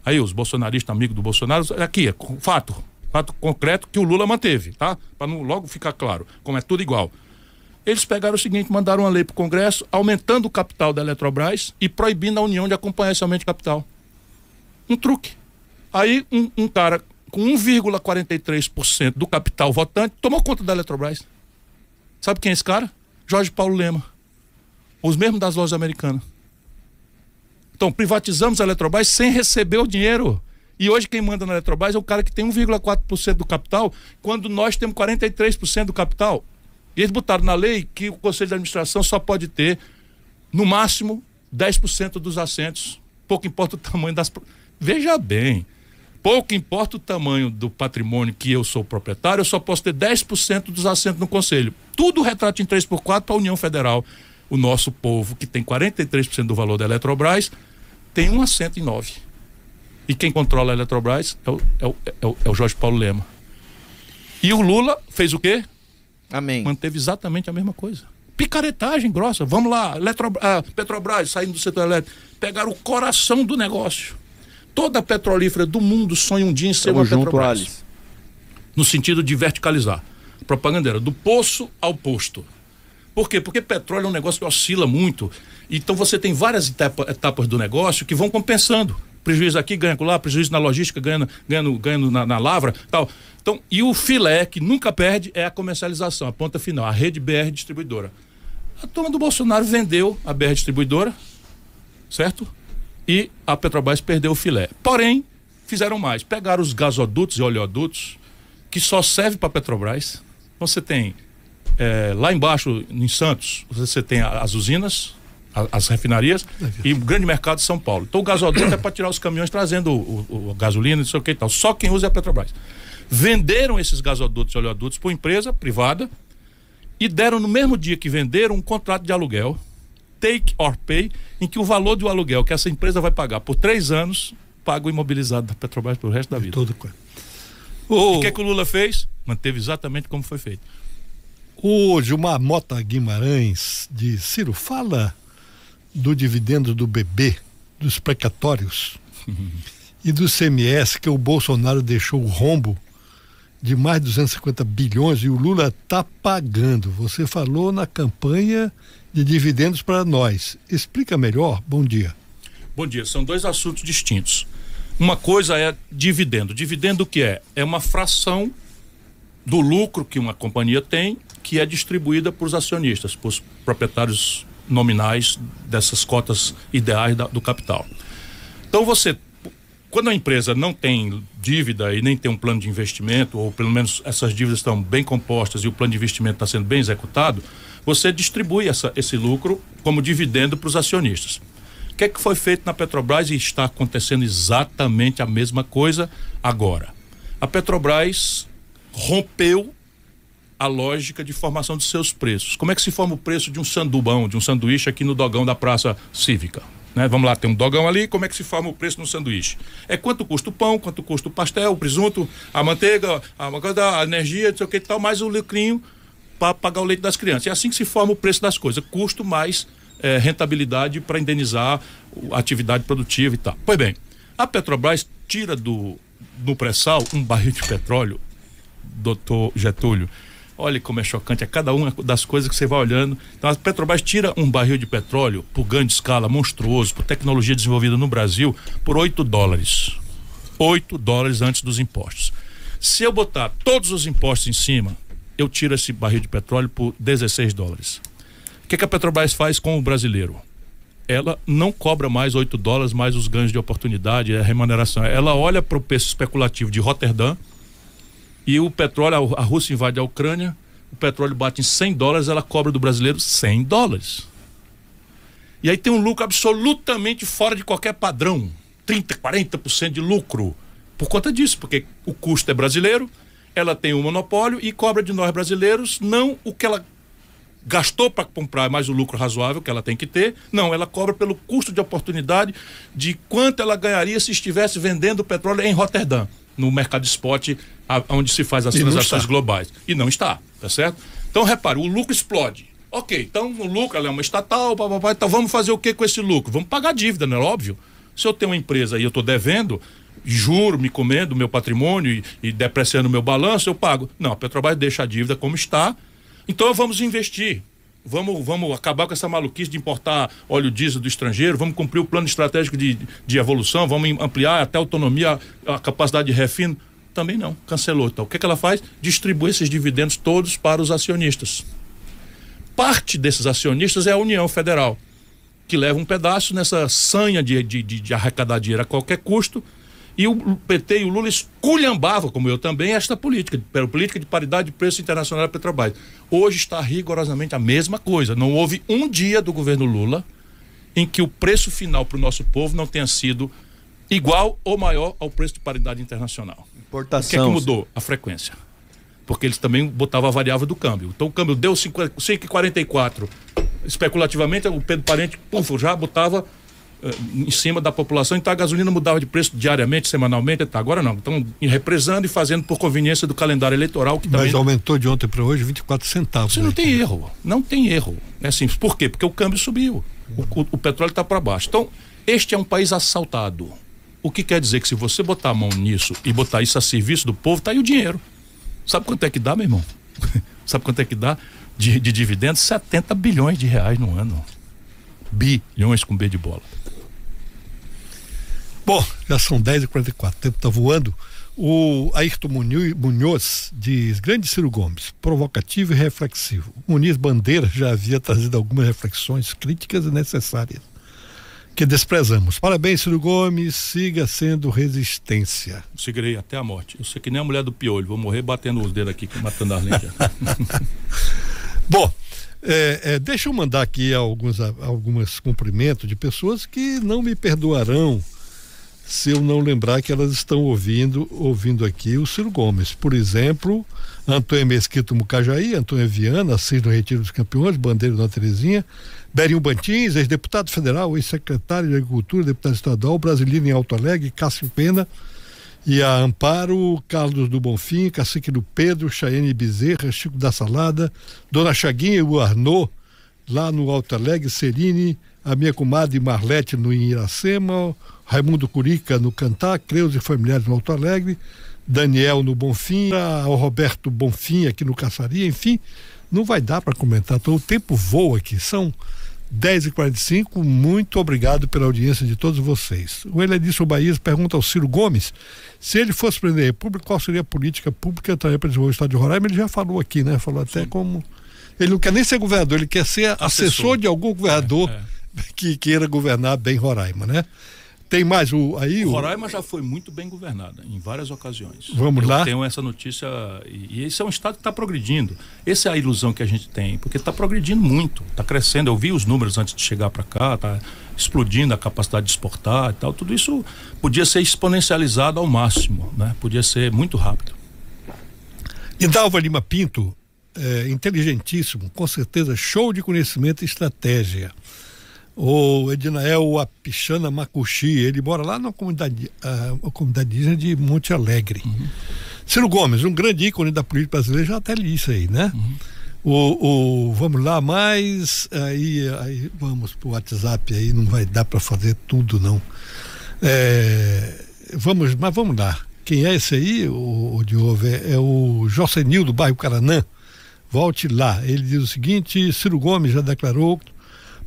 Aí, os bolsonaristas, amigos do Bolsonaro, é aqui, é fato fato concreto que o Lula manteve, tá? Para não logo ficar claro, como é tudo igual eles pegaram o seguinte, mandaram uma lei para o Congresso aumentando o capital da Eletrobras e proibindo a União de acompanhar esse aumento de capital. Um truque. Aí um, um cara com 1,43% do capital votante tomou conta da Eletrobras. Sabe quem é esse cara? Jorge Paulo Lema. Os mesmos das lojas americanas. Então, privatizamos a Eletrobras sem receber o dinheiro. E hoje quem manda na Eletrobras é o cara que tem 1,4% do capital, quando nós temos 43% do capital. E eles botaram na lei que o conselho de administração só pode ter, no máximo, 10% dos assentos. Pouco importa o tamanho das. Veja bem, pouco importa o tamanho do patrimônio que eu sou proprietário, eu só posso ter 10% dos assentos no conselho. Tudo retrato em 3x4 para a União Federal. O nosso povo, que tem 43% do valor da Eletrobras, tem um assento em nove. E quem controla a Eletrobras é o, é o, é o, é o Jorge Paulo Lema. E o Lula fez o quê? Amém. Manteve exatamente a mesma coisa. Picaretagem grossa. Vamos lá, Eletro, ah, Petrobras saindo do setor elétrico. Pegaram o coração do negócio. Toda petrolífera do mundo sonha um dia em ser Tamo uma junto, Petrobras. No sentido de verticalizar. Propagandeira, do poço ao posto. Por quê? Porque petróleo é um negócio que oscila muito. Então você tem várias etapa, etapas do negócio que vão compensando prejuízo aqui, ganha lá, prejuízo na logística, ganhando, ganhando, ganhando na, na lavra, tal. Então, e o filé que nunca perde é a comercialização, a ponta final, a rede BR distribuidora. A turma do Bolsonaro vendeu a BR distribuidora, certo? E a Petrobras perdeu o filé. Porém, fizeram mais, pegaram os gasodutos e oleodutos que só serve para Petrobras. Então, você tem é, lá embaixo em Santos, você tem as usinas as refinarias é e o grande mercado de São Paulo. Então o gasoduto é para tirar os caminhões trazendo o, o, o gasolina, não sei o que e tal. Só quem usa é a Petrobras. Venderam esses gasodutos e oleodutos para empresa privada e deram no mesmo dia que venderam um contrato de aluguel, take or pay, em que o valor do aluguel que essa empresa vai pagar por três anos, paga o imobilizado da Petrobras pelo resto da é vida. Tudo, O que, é que o Lula fez? Manteve exatamente como foi feito. Hoje, uma Mota Guimarães de Ciro, fala do dividendo do bebê, dos precatórios *laughs* e do CMS que o Bolsonaro deixou o rombo de mais de 250 bilhões e o Lula está pagando. Você falou na campanha de dividendos para nós. Explica melhor. Bom dia. Bom dia. São dois assuntos distintos. Uma coisa é dividendo. Dividendo o que é? É uma fração do lucro que uma companhia tem que é distribuída para os acionistas, para os proprietários nominais dessas cotas ideais da, do capital. Então você, quando a empresa não tem dívida e nem tem um plano de investimento, ou pelo menos essas dívidas estão bem compostas e o plano de investimento está sendo bem executado, você distribui essa, esse lucro como dividendo para os acionistas. O que, é que foi feito na Petrobras e está acontecendo exatamente a mesma coisa agora? A Petrobras rompeu a lógica de formação dos seus preços. Como é que se forma o preço de um sandubão, de um sanduíche aqui no dogão da Praça Cívica? Né? Vamos lá, tem um dogão ali, como é que se forma o preço no sanduíche? É quanto custa o pão, quanto custa o pastel, o presunto, a manteiga, a, a energia, não sei o que e tal, mais o lucrinho para pagar o leite das crianças. É assim que se forma o preço das coisas, custo mais é, rentabilidade para indenizar a atividade produtiva e tal. Pois bem, a Petrobras tira do, do pré-sal um barril de petróleo, doutor Getúlio, Olha como é chocante, é cada uma das coisas que você vai olhando. Então a Petrobras tira um barril de petróleo por grande escala, monstruoso, por tecnologia desenvolvida no Brasil, por 8 dólares. 8 dólares antes dos impostos. Se eu botar todos os impostos em cima, eu tiro esse barril de petróleo por 16 dólares. O que, que a Petrobras faz com o brasileiro? ela não cobra mais 8 dólares, mais os ganhos de oportunidade, a remuneração. Ela olha para o preço especulativo de Rotterdam, e o petróleo, a Rússia invade a Ucrânia, o petróleo bate em 100 dólares, ela cobra do brasileiro 100 dólares. E aí tem um lucro absolutamente fora de qualquer padrão. 30, 40% de lucro. Por conta disso, porque o custo é brasileiro, ela tem um monopólio e cobra de nós brasileiros não o que ela gastou para comprar mais o lucro razoável que ela tem que ter. Não, ela cobra pelo custo de oportunidade de quanto ela ganharia se estivesse vendendo petróleo em Roterdã no mercado spot, a, onde se faz as e transações globais. E não está, tá certo? Então, repara, o lucro explode. Ok, então o lucro ela é uma estatal, papapá, então vamos fazer o que com esse lucro? Vamos pagar a dívida, não é óbvio? Se eu tenho uma empresa e eu estou devendo, juro, me comendo meu patrimônio e, e depreciando meu balanço, eu pago. Não, a Petrobras deixa a dívida como está, então vamos investir. Vamos, vamos acabar com essa maluquice de importar óleo diesel do estrangeiro, vamos cumprir o plano estratégico de, de evolução, vamos ampliar até a autonomia, a, capacidade de refino. Também não, cancelou. Então, o que, é que ela faz? Distribui esses dividendos todos para os acionistas. Parte desses acionistas é a União Federal, que leva um pedaço nessa sanha de, de, de arrecadar dinheiro a qualquer custo e o PT e o Lula esculhambavam, como eu também, esta política, política de paridade de preço internacional da Petrobras. Hoje está rigorosamente a mesma coisa. Não houve um dia do governo Lula em que o preço final para o nosso povo não tenha sido igual ou maior ao preço de paridade internacional. Importação. O que, é que mudou? A frequência. Porque eles também botavam a variável do câmbio. Então o câmbio deu 5,44. Especulativamente, o Pedro Parente, puf, já botava eh, em cima da população, então a gasolina mudava de preço diariamente, semanalmente, tá? agora não. Estão represando e fazendo por conveniência do calendário eleitoral. Que Mas aumentou de ontem para hoje 24 centavos. Você não né? tem erro, não tem erro. É simples. Por quê? Porque o câmbio subiu. O, o, o petróleo está para baixo. Então, este é um país assaltado. O que quer dizer que se você botar a mão nisso e botar isso a serviço do povo, tá aí o dinheiro. Sabe quanto é que dá, meu irmão? *laughs* Sabe quanto é que dá de, de dividendos? 70 bilhões de reais no ano. Bilhões com B de bola. Bom, já são 10h44, o tempo está voando. O Ayrton Munhoz diz: Grande Ciro Gomes, provocativo e reflexivo. Muniz Bandeira já havia trazido algumas reflexões críticas e necessárias que desprezamos. Parabéns, Ciro Gomes, siga sendo resistência. Seguirei até a morte. Eu sei que nem a mulher do piolho, vou morrer batendo os dedos aqui, matando as *laughs* lendas. Bom, é, é, deixa eu mandar aqui alguns, algumas cumprimentos de pessoas que não me perdoarão se eu não lembrar que elas estão ouvindo, ouvindo aqui o Ciro Gomes. Por exemplo, Antônio Mesquito Mucajaí, Antônio Viana, Assis no Retiro dos Campeões, Bandeiro da Terezinha, Berinho Bantins, ex-deputado federal, ex-secretário de Agricultura, deputado estadual, Brasilino em Alto Alegre, Cássio Pena, e a Amparo, Carlos do Bonfim, Cacique do Pedro, Chayane Bezerra, Chico da Salada, Dona Chaguinha e o Arnô, lá no Alto Alegre, Serine, a minha comadre Marlete no Iracema, Raimundo Curica no Cantar, Creus e Familiares no Alto Alegre, Daniel no Bonfim, ah, o Roberto Bonfim aqui no Caçaria, enfim, não vai dar para comentar todo. O tempo voa aqui, são 10h45. Muito obrigado pela audiência de todos vocês. O Elenício Baías pergunta ao Ciro Gomes se ele fosse presidente da República, qual seria a política pública também para desenvolver o Estado de Roraima? Ele já falou aqui, né? Falou até Sim. como. Ele não quer nem ser governador, ele quer ser assessor, assessor de algum governador é, é. que queira governar bem Roraima, né? Tem mais o aí? O Roraima o... já foi muito bem governada em várias ocasiões. Vamos Eu lá. Tenho essa notícia e, e esse é um estado que está progredindo. Essa é a ilusão que a gente tem, porque está progredindo muito, está crescendo. Eu vi os números antes de chegar para cá, está explodindo a capacidade de exportar e tal. Tudo isso podia ser exponencializado ao máximo, né? Podia ser muito rápido. Dalva Lima Pinto, é, inteligentíssimo, com certeza show de conhecimento e estratégia o Edinael Apichana Macuxi, ele mora lá na comunidade, uh, comunidade de Monte Alegre. Uhum. Ciro Gomes, um grande ícone da política brasileira, já até li isso aí, né? Uhum. O, o, vamos lá, mais aí, aí vamos pro WhatsApp aí, não vai dar para fazer tudo não. É, vamos, mas vamos lá. Quem é esse aí, o, o Diogo? É, é o Jocenil do bairro Caranã. Volte lá. Ele diz o seguinte: Ciro Gomes já declarou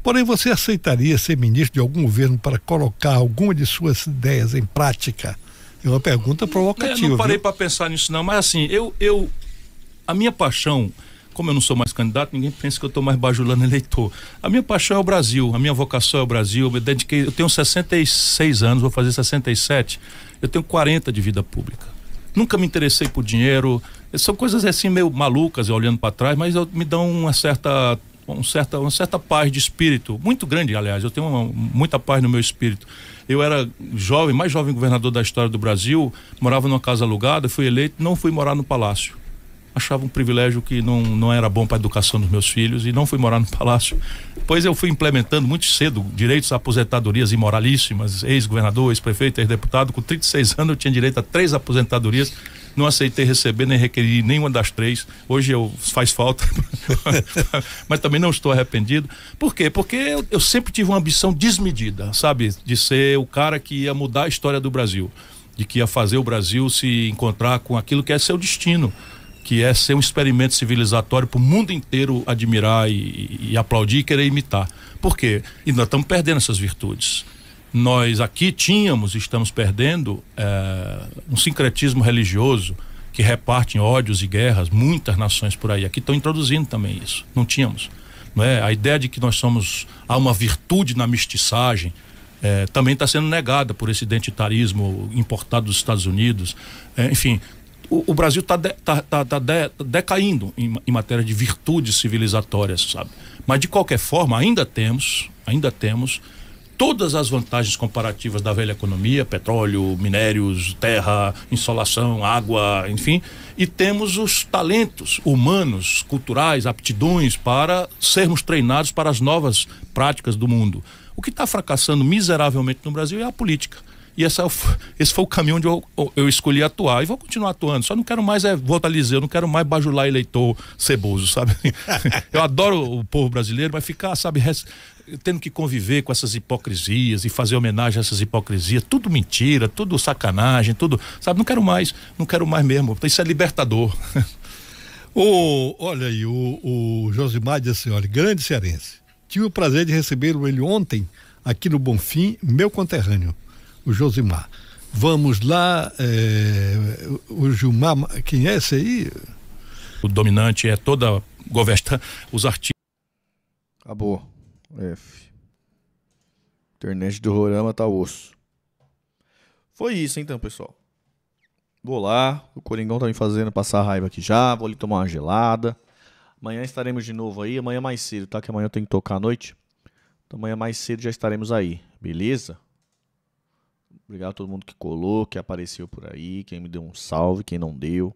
Porém, você aceitaria ser ministro de algum governo para colocar alguma de suas ideias em prática? É uma pergunta hum, provocativa. Eu não parei para pensar nisso, não, mas assim, eu, eu. A minha paixão como eu não sou mais candidato, ninguém pensa que eu estou mais bajulando eleitor. A minha paixão é o Brasil, a minha vocação é o Brasil. Eu, me dediquei, eu tenho 66 anos, vou fazer 67. Eu tenho 40 de vida pública. Nunca me interessei por dinheiro. São coisas assim meio malucas, olhando para trás, mas eu, me dão uma certa um certa, uma certa paz de espírito, muito grande, aliás. Eu tenho uma, muita paz no meu espírito. Eu era jovem, mais jovem governador da história do Brasil, morava numa casa alugada, fui eleito, não fui morar no palácio. Achava um privilégio que não, não era bom para a educação dos meus filhos e não fui morar no *laughs* palácio. depois eu fui implementando muito cedo direitos a aposentadorias imoralíssimas, ex-governador, ex-prefeito, ex-deputado. Com 36 anos eu tinha direito a três aposentadorias não aceitei receber nem requerir nenhuma das três. Hoje eu faz falta, *laughs* mas também não estou arrependido. Por quê? Porque eu, eu sempre tive uma ambição desmedida, sabe? De ser o cara que ia mudar a história do Brasil, de que ia fazer o Brasil se encontrar com aquilo que é seu destino que é ser um experimento civilizatório para o mundo inteiro admirar e, e, aplaudir e querer imitar. Por quê? E nós estamos perdendo essas virtudes. Nós aqui tínhamos, estamos perdendo, é, um sincretismo religioso que reparte ódios e guerras, muitas nações por aí. Aqui estão introduzindo também isso. Não tínhamos. Não é? A ideia de que nós somos. há uma virtude na mestiçagem. É, também está sendo negada por esse identitarismo importado dos Estados Unidos. É, enfim, o, o Brasil está de, tá, tá, tá de, decaindo em, em, matéria de virtudes civilizatórias, sabe? Mas de qualquer forma, ainda temos, ainda temos todas as vantagens comparativas da velha economia, petróleo, minérios, terra, insolação, água, enfim, e temos os talentos humanos, culturais, aptidões para sermos treinados para as novas práticas do mundo. O que está fracassando miseravelmente no Brasil é a política. E essa, é esse foi o caminho onde eu, eu, escolhi atuar. E vou continuar atuando. Só não quero mais é, voltar eu não quero mais bajular eleitor ceboso, sabe? *laughs* eu adoro o povo brasileiro, mas ficar, sabe, tendo que conviver com essas hipocrisias e fazer homenagem a essas hipocrisias, tudo mentira, tudo sacanagem, tudo, sabe? Não quero mais, não quero mais mesmo. Isso é libertador. o, *laughs* olha aí, o, o Josimar disse assim, olha, grande cearense. Tive o prazer de recebê-lo ele ontem aqui no Bonfim, meu conterrâneo, o Josimar. Vamos lá, é, o Gilmar, quem é esse aí? O dominante é toda governa, os artistas. Acabou. F. Internet do Rorama tá osso. Foi isso então, pessoal. Vou lá, o Coringão tá me fazendo passar raiva aqui já, vou ali tomar uma gelada. Amanhã estaremos de novo aí, amanhã mais cedo, tá? Que amanhã eu tenho que tocar à noite. Então amanhã mais cedo já estaremos aí, beleza? Obrigado a todo mundo que colou, que apareceu por aí, quem me deu um salve, quem não deu.